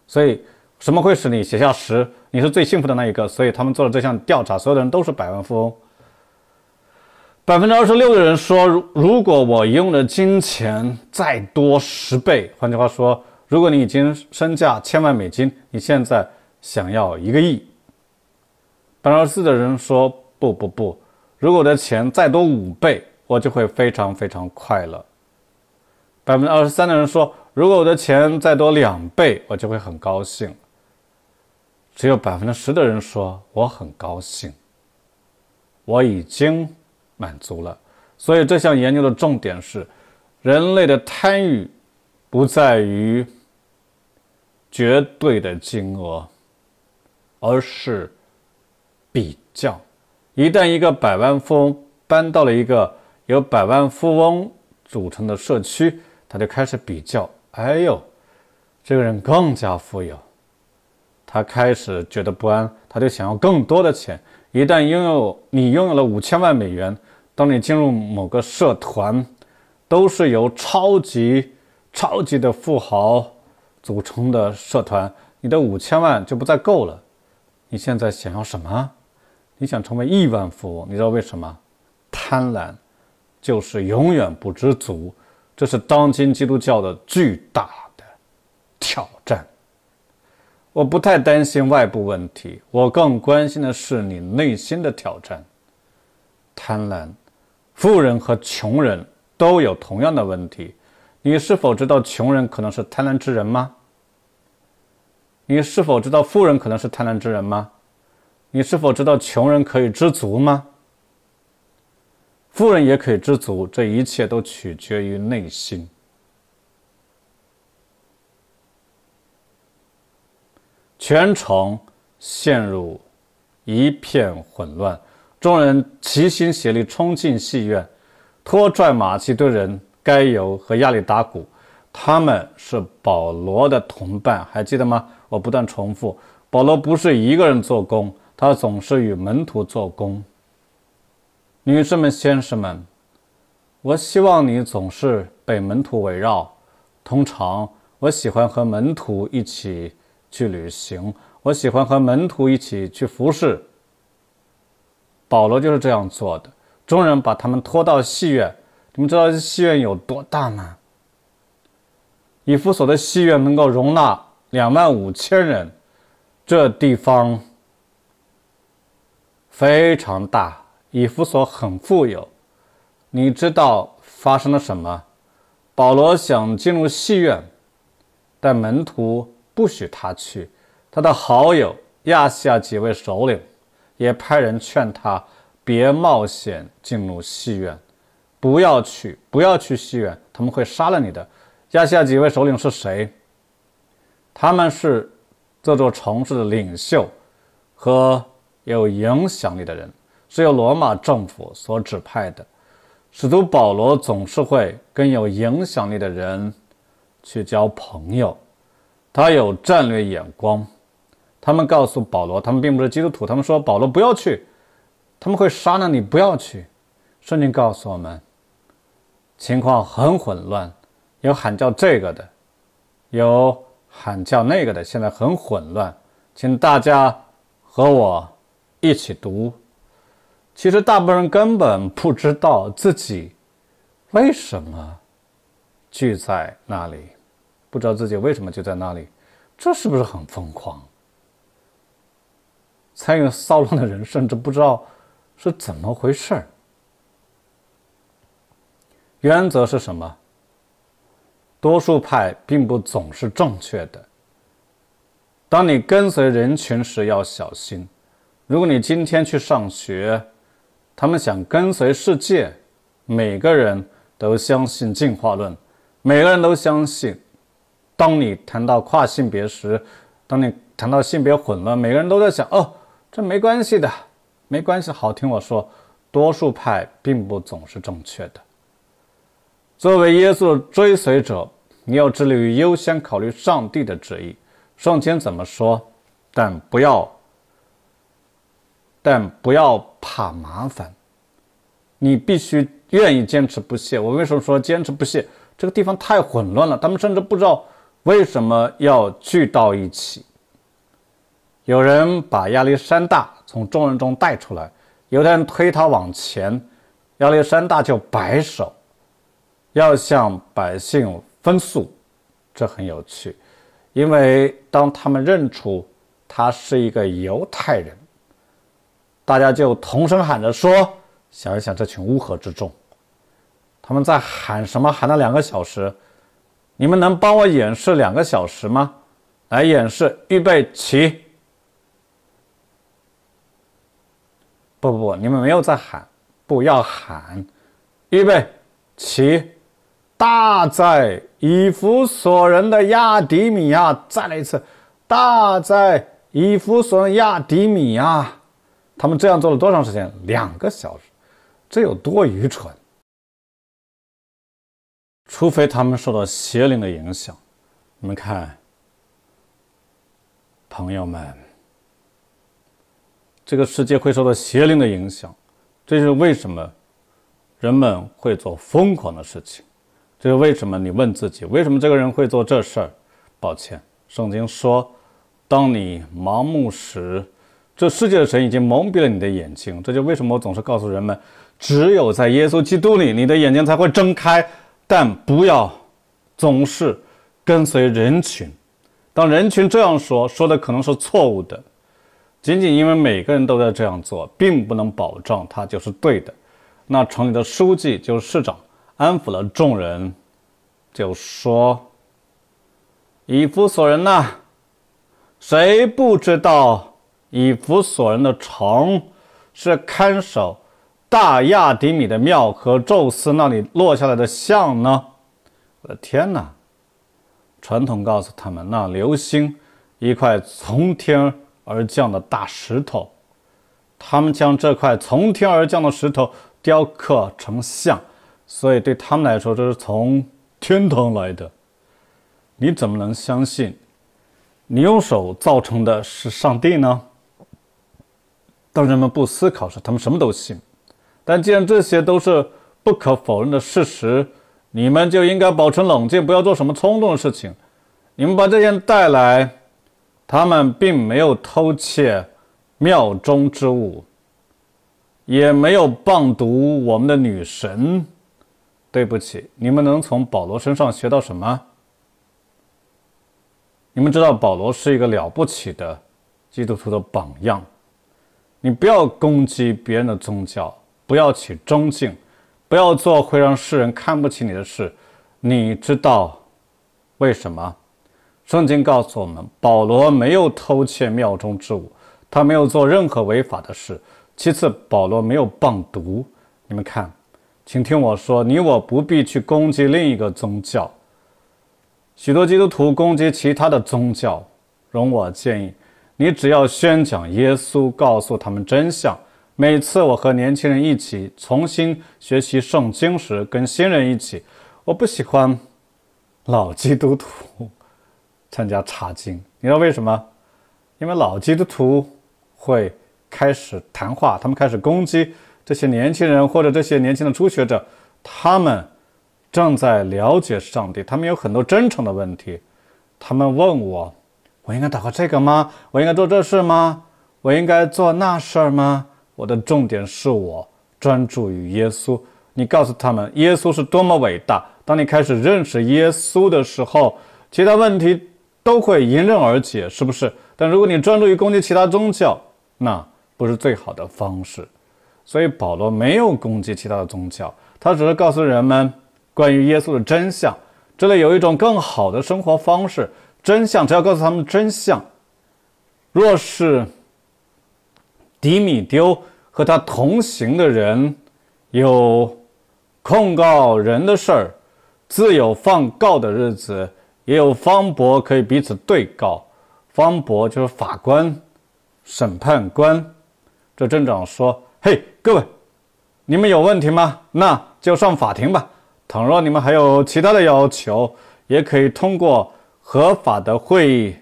所以。什么会使你写下十？你是最幸福的那一个，所以他们做了这项调查，所有的人都是百万富翁。百分之二十六的人说，如如果我用的金钱再多十倍，换句话说，如果你已经身价千万美金，你现在想要一个亿。百分之二十四的人说，不不不，如果我的钱再多五倍，我就会非常非常快乐。百分之二十三的人说，如果我的钱再多两倍，我就会很高兴。只有百分之十的人说我很高兴，我已经满足了。所以这项研究的重点是，人类的贪欲不在于绝对的金额，而是比较。一旦一个百万富翁搬到了一个由百万富翁组成的社区，他就开始比较：哎呦，这个人更加富有。他开始觉得不安，他就想要更多的钱。一旦拥有，你拥有了五千万美元，当你进入某个社团，都是由超级、超级的富豪组成的社团，你的五千万就不再够了。你现在想要什么？你想成为亿万富翁？你知道为什么？贪婪，就是永远不知足。这是当今基督教的巨大的挑。我不太担心外部问题，我更关心的是你内心的挑战。贪婪，富人和穷人都有同样的问题。你是否知道穷人可能是贪婪之人吗？你是否知道富人可能是贪婪之人吗？你是否知道穷人可以知足吗？富人也可以知足，这一切都取决于内心。全城陷入一片混乱，众人齐心协力冲进戏院，拖拽马其顿人该由和亚里达古，他们是保罗的同伴，还记得吗？我不断重复：保罗不是一个人做工，他总是与门徒做工。女士们、先生们，我希望你总是被门徒围绕。通常，我喜欢和门徒一起。去旅行，我喜欢和门徒一起去服侍。保罗就是这样做的。众人把他们拖到戏院，你们知道戏院有多大吗？以弗所的戏院能够容纳两万五千人，这地方非常大。以弗所很富有。你知道发生了什么？保罗想进入戏院，但门徒。不许他去。他的好友亚细亚几位首领也派人劝他别冒险进入戏院，不要去，不要去戏院，他们会杀了你的。亚细亚几位首领是谁？他们是这座城市的领袖和有影响力的人，是由罗马政府所指派的。使徒保罗总是会跟有影响力的人去交朋友。他有战略眼光，他们告诉保罗，他们并不是基督徒。他们说保罗不要去，他们会杀了你不要去。圣经告诉我们，情况很混乱，有喊叫这个的，有喊叫那个的，现在很混乱，请大家和我一起读。其实大部分人根本不知道自己为什么聚在那里。不知道自己为什么就在那里，这是不是很疯狂？参与骚乱的人甚至不知道是怎么回事儿。原则是什么？多数派并不总是正确的。当你跟随人群时要小心。如果你今天去上学，他们想跟随世界，每个人都相信进化论，每个人都相信。当你谈到跨性别时，当你谈到性别混乱，每个人都在想：哦，这没关系的，没关系。好，听我说，多数派并不总是正确的。作为耶稣的追随者，你要致力于优先考虑上帝的旨意。上天怎么说？但不要，但不要怕麻烦。你必须愿意坚持不懈。我为什么说坚持不懈？这个地方太混乱了，他们甚至不知道。为什么要聚到一起？有人把亚历山大从众人中带出来，犹太人推他往前，亚历山大就摆手，要向百姓分诉。这很有趣，因为当他们认出他是一个犹太人，大家就同声喊着说：“想一想，这群乌合之众，他们在喊什么？喊了两个小时。”你们能帮我演示两个小时吗？来演示，预备起！不不不，你们没有在喊，不要喊，预备起！大在以弗所人的亚迪米亚，再来一次，大在以弗所亚迪米亚。他们这样做了多长时间？两个小时，这有多愚蠢！除非他们受到邪灵的影响，你们看，朋友们，这个世界会受到邪灵的影响，这是为什么人们会做疯狂的事情？这是为什么你问自己，为什么这个人会做这事儿？抱歉，圣经说，当你盲目时，这世界的神已经蒙蔽了你的眼睛。这就为什么我总是告诉人们，只有在耶稣基督里，你的眼睛才会睁开。但不要总是跟随人群，当人群这样说，说的可能是错误的。仅仅因为每个人都在这样做，并不能保证他就是对的。那城里的书记就市长安抚了众人，就说：“以弗所人呐，谁不知道以弗所人的城是看守？”大亚底米的庙和宙斯那里落下来的像呢？我的天哪！传统告诉他们，那流星一块从天而降的大石头，他们将这块从天而降的石头雕刻成像，所以对他们来说，这是从天堂来的。你怎么能相信你用手造成的是上帝呢？当人们不思考时，他们什么都信。但既然这些都是不可否认的事实，你们就应该保持冷静，不要做什么冲动的事情。你们把这些带来，他们并没有偷窃庙中之物，也没有谤毒我们的女神。对不起，你们能从保罗身上学到什么？你们知道保罗是一个了不起的基督徒的榜样。你不要攻击别人的宗教。不要起中敬，不要做会让世人看不起你的事。你知道为什么？圣经告诉我们，保罗没有偷窃庙中之物，他没有做任何违法的事。其次，保罗没有谤读。你们看，请听我说，你我不必去攻击另一个宗教。许多基督徒攻击其他的宗教，容我建议，你只要宣讲耶稣，告诉他们真相。每次我和年轻人一起重新学习圣经时，跟新人一起，我不喜欢老基督徒参加查经。你知道为什么？因为老基督徒会开始谈话，他们开始攻击这些年轻人或者这些年轻的初学者。他们正在了解上帝，他们有很多真诚的问题。他们问我：我应该祷告这个吗？我应该做这事吗？我应该做那事儿吗？我的重点是我专注于耶稣。你告诉他们耶稣是多么伟大。当你开始认识耶稣的时候，其他问题都会迎刃而解，是不是？但如果你专注于攻击其他宗教，那不是最好的方式。所以保罗没有攻击其他的宗教，他只是告诉人们关于耶稣的真相。这里有一种更好的生活方式。真相，只要告诉他们真相。若是。迪米丢和他同行的人，有控告人的事儿，自有放告的日子，也有方伯可以彼此对告。方伯就是法官、审判官。这镇长说：“嘿，各位，你们有问题吗？那就上法庭吧。倘若你们还有其他的要求，也可以通过合法的会议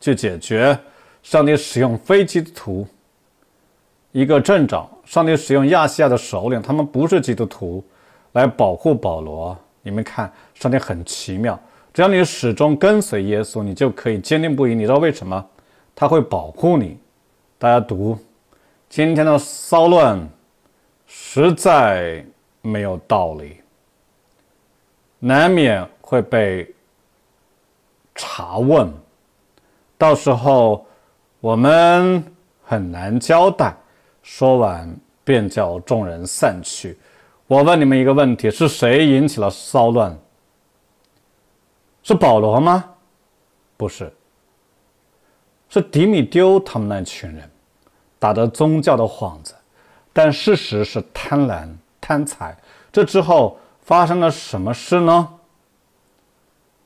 去解决。上帝使用飞机图。”一个镇长，上帝使用亚细亚的首领，他们不是基督徒，来保护保罗。你们看，上帝很奇妙。只要你始终跟随耶稣，你就可以坚定不移。你知道为什么？他会保护你。大家读，今天的骚乱实在没有道理，难免会被查问，到时候我们很难交代。说完，便叫众人散去。我问你们一个问题：是谁引起了骚乱？是保罗吗？不是，是迪米丢他们那群人，打着宗教的幌子，但事实是贪婪、贪财。这之后发生了什么事呢？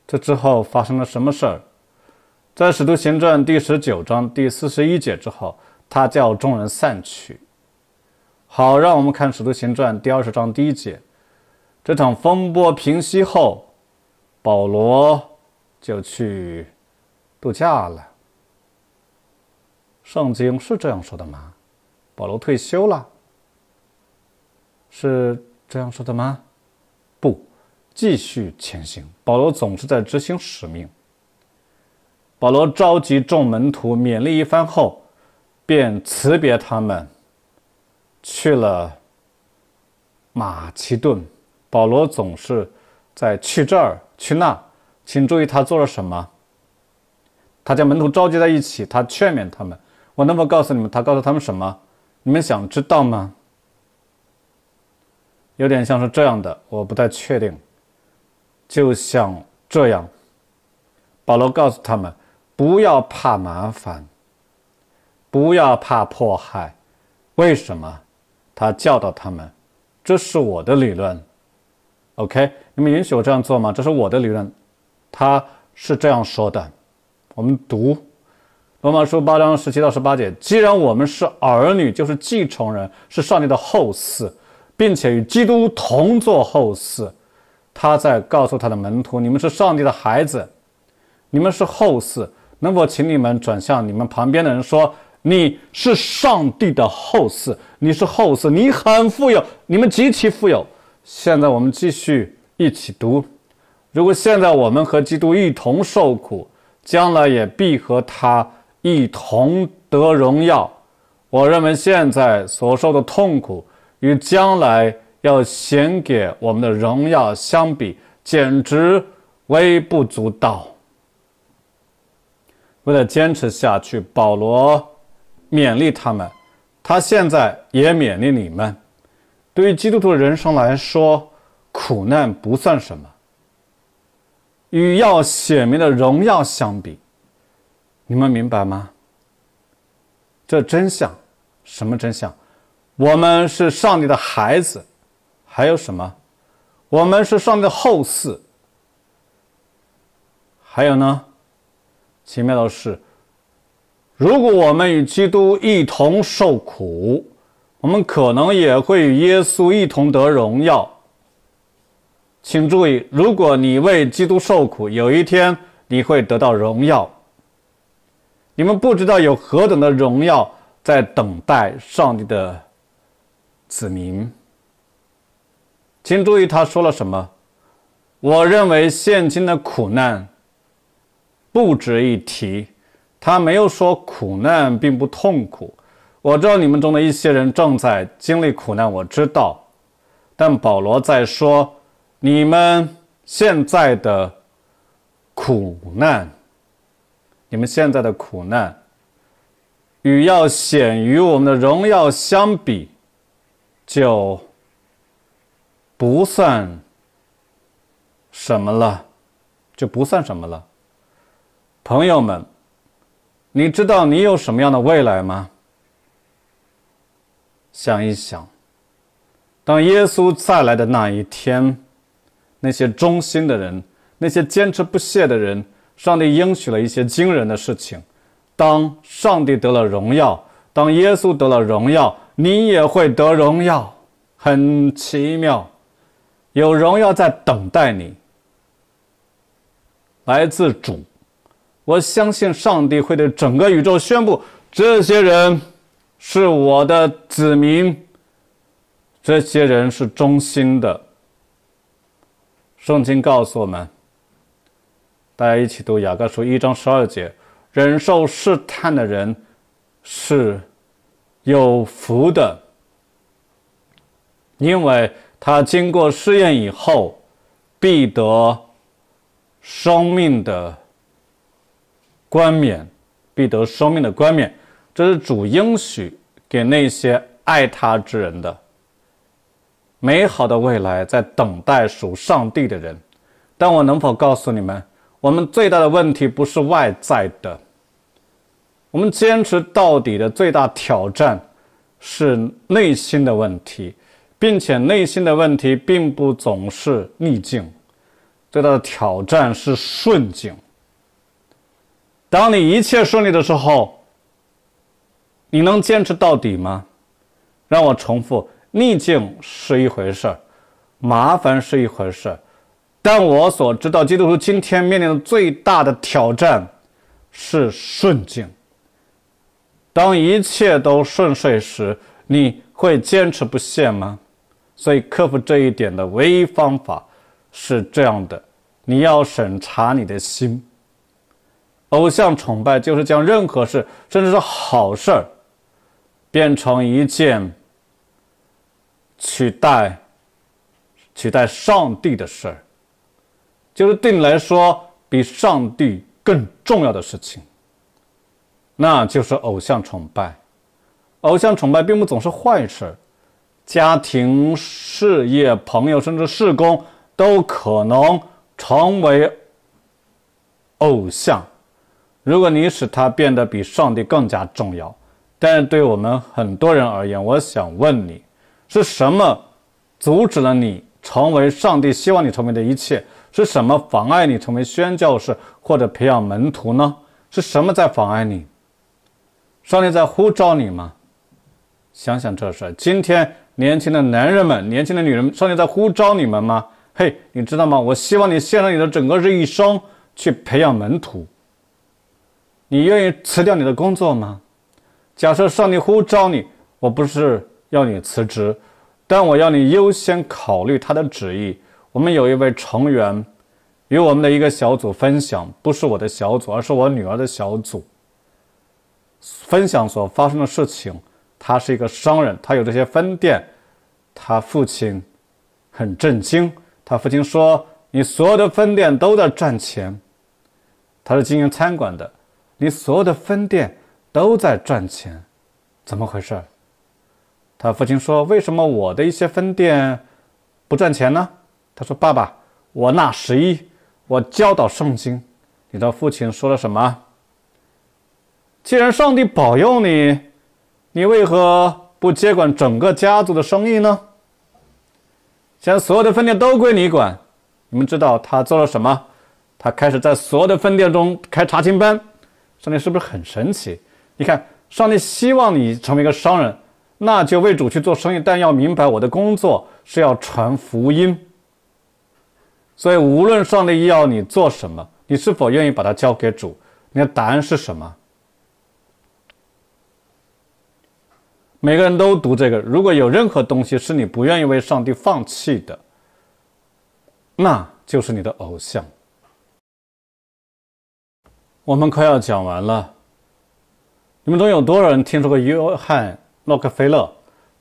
这之后发生了什么事儿？在《使徒行传》第十九章第四十一节之后。他叫众人散去，好让我们看《使徒行传》第二十章第一节。这场风波平息后，保罗就去度假了。圣经是这样说的吗？保罗退休了，是这样说的吗？不，继续前行。保罗总是在执行使命。保罗召集众门徒，勉励一番后。便辞别他们，去了马其顿。保罗总是在去这儿去那，请注意他做了什么。他将门徒召集在一起，他劝勉他们。我能否告诉你们？他告诉他们什么？你们想知道吗？有点像是这样的，我不太确定。就像这样，保罗告诉他们不要怕麻烦。不要怕迫害，为什么？他教导他们，这是我的理论。OK，你们允许我这样做吗？这是我的理论。他是这样说的。我们读罗马书八章十七到十八节。既然我们是儿女，就是继承人，是上帝的后嗣，并且与基督同作后嗣。他在告诉他的门徒，你们是上帝的孩子，你们是后嗣。能否请你们转向你们旁边的人说？你是上帝的后嗣，你是后嗣，你很富有，你们极其富有。现在我们继续一起读。如果现在我们和基督一同受苦，将来也必和他一同得荣耀。我认为现在所受的痛苦与将来要显给我们的荣耀相比，简直微不足道。为了坚持下去，保罗。勉励他们，他现在也勉励你们。对于基督徒的人生来说，苦难不算什么，与要显明的荣耀相比，你们明白吗？这真相，什么真相？我们是上帝的孩子，还有什么？我们是上帝的后嗣。还有呢？奇妙的是。如果我们与基督一同受苦，我们可能也会与耶稣一同得荣耀。请注意，如果你为基督受苦，有一天你会得到荣耀。你们不知道有何等的荣耀在等待上帝的子民。请注意，他说了什么？我认为现今的苦难不值一提。他没有说苦难并不痛苦。我知道你们中的一些人正在经历苦难，我知道。但保罗在说，你们现在的苦难，你们现在的苦难，与要显于我们的荣耀相比，就不算什么了，就不算什么了，朋友们。你知道你有什么样的未来吗？想一想，当耶稣再来的那一天，那些忠心的人，那些坚持不懈的人，上帝应许了一些惊人的事情。当上帝得了荣耀，当耶稣得了荣耀，你也会得荣耀。很奇妙，有荣耀在等待你，来自主。我相信上帝会对整个宇宙宣布：“这些人是我的子民，这些人是忠心的。”圣经告诉我们，大家一起读雅各书一章十二节：“忍受试探的人是有福的，因为他经过试验以后，必得生命的。”冠冕，必得生命的冠冕，这是主应许给那些爱他之人的美好的未来，在等待属上帝的人。但我能否告诉你们，我们最大的问题不是外在的，我们坚持到底的最大挑战是内心的问题，并且内心的问题并不总是逆境，最大的挑战是顺境。当你一切顺利的时候，你能坚持到底吗？让我重复：逆境是一回事儿，麻烦是一回事儿，但我所知道，基督徒今天面临的最大的挑战是顺境。当一切都顺遂时，你会坚持不懈吗？所以，克服这一点的唯一方法是这样的：你要审查你的心。偶像崇拜就是将任何事，甚至是好事儿，变成一件取代取代上帝的事儿，就是对你来说比上帝更重要的事情。那就是偶像崇拜。偶像崇拜并不总是坏事，家庭、事业、朋友，甚至职工都可能成为偶像。如果你使他变得比上帝更加重要，但是对我们很多人而言，我想问你：是什么阻止了你成为上帝希望你成为的一切？是什么妨碍你成为宣教士或者培养门徒呢？是什么在妨碍你？上帝在呼召你吗？想想这事。今天，年轻的男人们，年轻的女人，上帝在呼召你们吗？嘿，你知道吗？我希望你献上你的整个这一生去培养门徒。你愿意辞掉你的工作吗？假设上帝呼召你，我不是要你辞职，但我要你优先考虑他的旨意。我们有一位成员，与我们的一个小组分享，不是我的小组，而是我女儿的小组。分享所发生的事情，他是一个商人，他有这些分店，他父亲很震惊。他父亲说：“你所有的分店都在赚钱。”他是经营餐馆的。你所有的分店都在赚钱，怎么回事？他父亲说：“为什么我的一些分店不赚钱呢？”他说：“爸爸，我纳十一，我教导圣经。”你的父亲说了什么？既然上帝保佑你，你为何不接管整个家族的生意呢？在所有的分店都归你管。你们知道他做了什么？他开始在所有的分店中开查清班。上帝是不是很神奇？你看，上帝希望你成为一个商人，那就为主去做生意。但要明白，我的工作是要传福音。所以，无论上帝要你做什么，你是否愿意把它交给主？你的答案是什么？每个人都读这个。如果有任何东西是你不愿意为上帝放弃的，那就是你的偶像。我们快要讲完了。你们中有多少人听说过约翰洛克菲勒？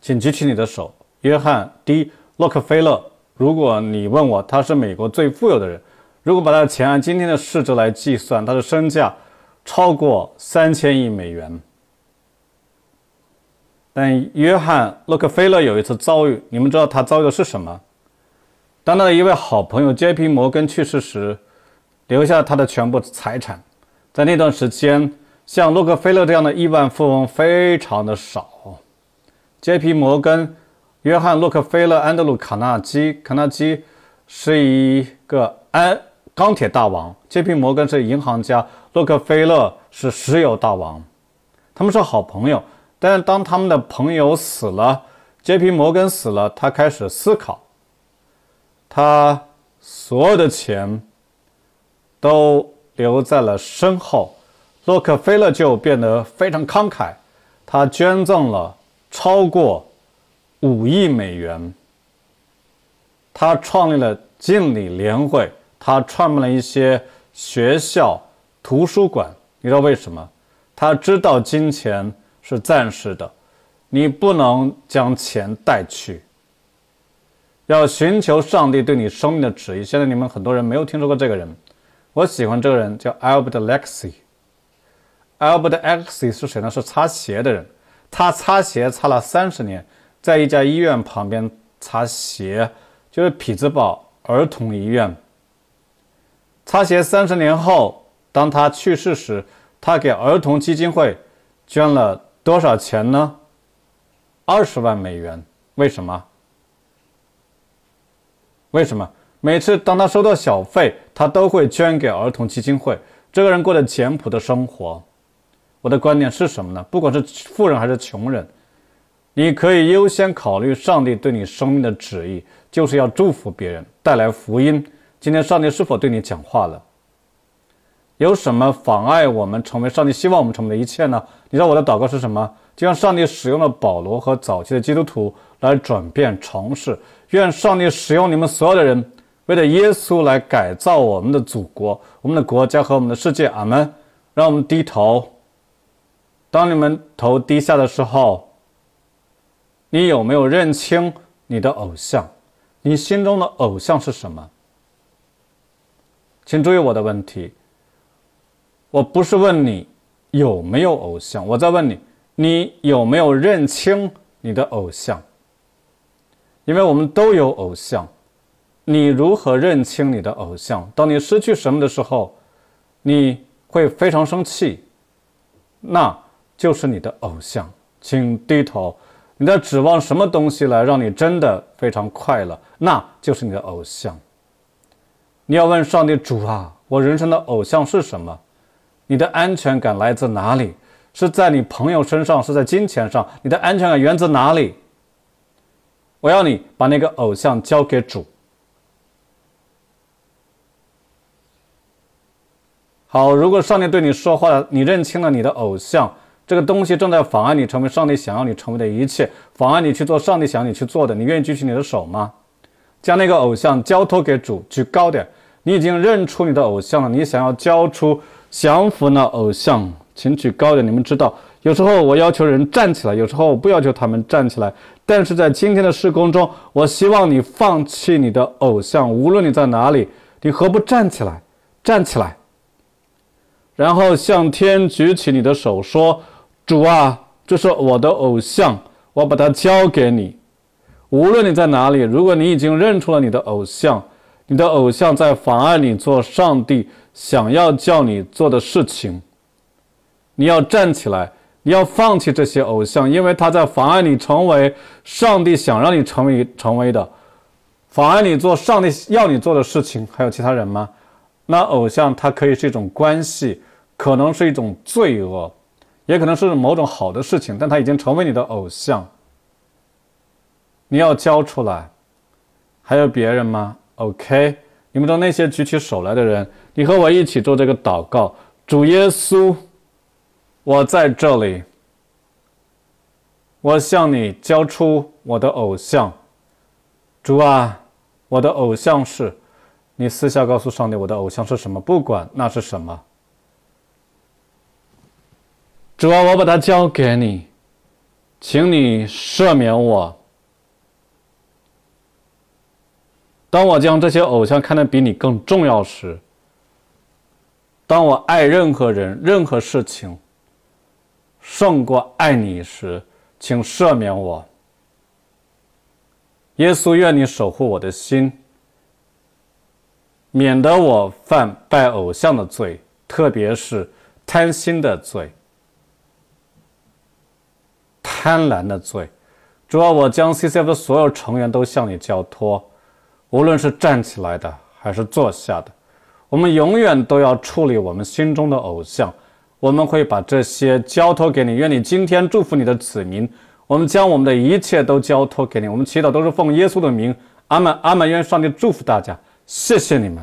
请举起你的手。约翰 ·D· 洛克菲勒。如果你问我，他是美国最富有的人。如果把他的钱按今天的市值来计算，他的身价超过三千亿美元。但约翰洛克菲勒有一次遭遇，你们知道他遭遇的是什么？当他的一位好朋友 J.P. 摩根去世时，留下他的全部财产。在那段时间，像洛克菲勒这样的亿万富翁非常的少。杰皮摩根、约翰洛克菲勒、安德鲁卡纳基，卡纳基是一个安钢铁大王，杰皮摩根是银行家，洛克菲勒是石油大王，他们是好朋友。但是当他们的朋友死了，杰皮摩根死了，他开始思考，他所有的钱都。留在了身后，洛克菲勒就变得非常慷慨，他捐赠了超过五亿美元。他创立了敬礼联会，他创办了一些学校图书馆。你知道为什么？他知道金钱是暂时的，你不能将钱带去，要寻求上帝对你生命的旨意。现在你们很多人没有听说过这个人。我喜欢这个人叫 Albert Lexi。Albert Lexi 是谁呢？是擦鞋的人。他擦鞋擦了三十年，在一家医院旁边擦鞋，就是匹兹堡儿童医院。擦鞋三十年后，当他去世时，他给儿童基金会捐了多少钱呢？二十万美元。为什么？为什么？每次当他收到小费，他都会捐给儿童基金会。这个人过着简朴的生活。我的观点是什么呢？不管是富人还是穷人，你可以优先考虑上帝对你生命的旨意，就是要祝福别人，带来福音。今天上帝是否对你讲话了？有什么妨碍我们成为上帝希望我们成为的一切呢？你知道我的祷告是什么？就像上帝使用了保罗和早期的基督徒来转变城市，愿上帝使用你们所有的人。为了耶稣来改造我们的祖国、我们的国家和我们的世界，阿门！让我们低头。当你们头低下的时候，你有没有认清你的偶像？你心中的偶像是什么？请注意我的问题。我不是问你有没有偶像，我在问你，你有没有认清你的偶像？因为我们都有偶像。你如何认清你的偶像？当你失去什么的时候，你会非常生气，那就是你的偶像。请低头，你在指望什么东西来让你真的非常快乐？那就是你的偶像。你要问上帝主啊，我人生的偶像是什么？你的安全感来自哪里？是在你朋友身上？是在金钱上？你的安全感源自哪里？我要你把那个偶像交给主。好，如果上帝对你说话，你认清了你的偶像，这个东西正在妨碍你成为上帝想要你成为的一切，妨碍你去做上帝想你去做的，你愿意举起你的手吗？将那个偶像交托给主，举高点。你已经认出你的偶像了，你想要交出降服那偶像，请举高点。你们知道，有时候我要求人站起来，有时候我不要求他们站起来，但是在今天的施工中，我希望你放弃你的偶像。无论你在哪里，你何不站起来？站起来！然后向天举起你的手，说：“主啊，这是我的偶像，我把它交给你。无论你在哪里，如果你已经认出了你的偶像，你的偶像在妨碍你做上帝想要叫你做的事情，你要站起来，你要放弃这些偶像，因为他在妨碍你成为上帝想让你成为成为的，妨碍你做上帝要你做的事情。还有其他人吗？那偶像，它可以是一种关系。”可能是一种罪恶，也可能是某种好的事情，但它已经成为你的偶像。你要交出来。还有别人吗？OK，你们中那些举起手来的人，你和我一起做这个祷告：主耶稣，我在这里，我向你交出我的偶像。主啊，我的偶像是……你私下告诉上帝，我的偶像是什么？不管那是什么。主啊，我把它交给你，请你赦免我。当我将这些偶像看得比你更重要时，当我爱任何人、任何事情胜过爱你时，请赦免我。耶稣，愿你守护我的心，免得我犯拜偶像的罪，特别是贪心的罪。贪婪的罪，主要我将 CCF 的所有成员都向你交托，无论是站起来的还是坐下的，我们永远都要处理我们心中的偶像，我们会把这些交托给你。愿你今天祝福你的子民，我们将我们的一切都交托给你。我们祈祷都是奉耶稣的名，阿门，阿门。愿上帝祝福大家，谢谢你们。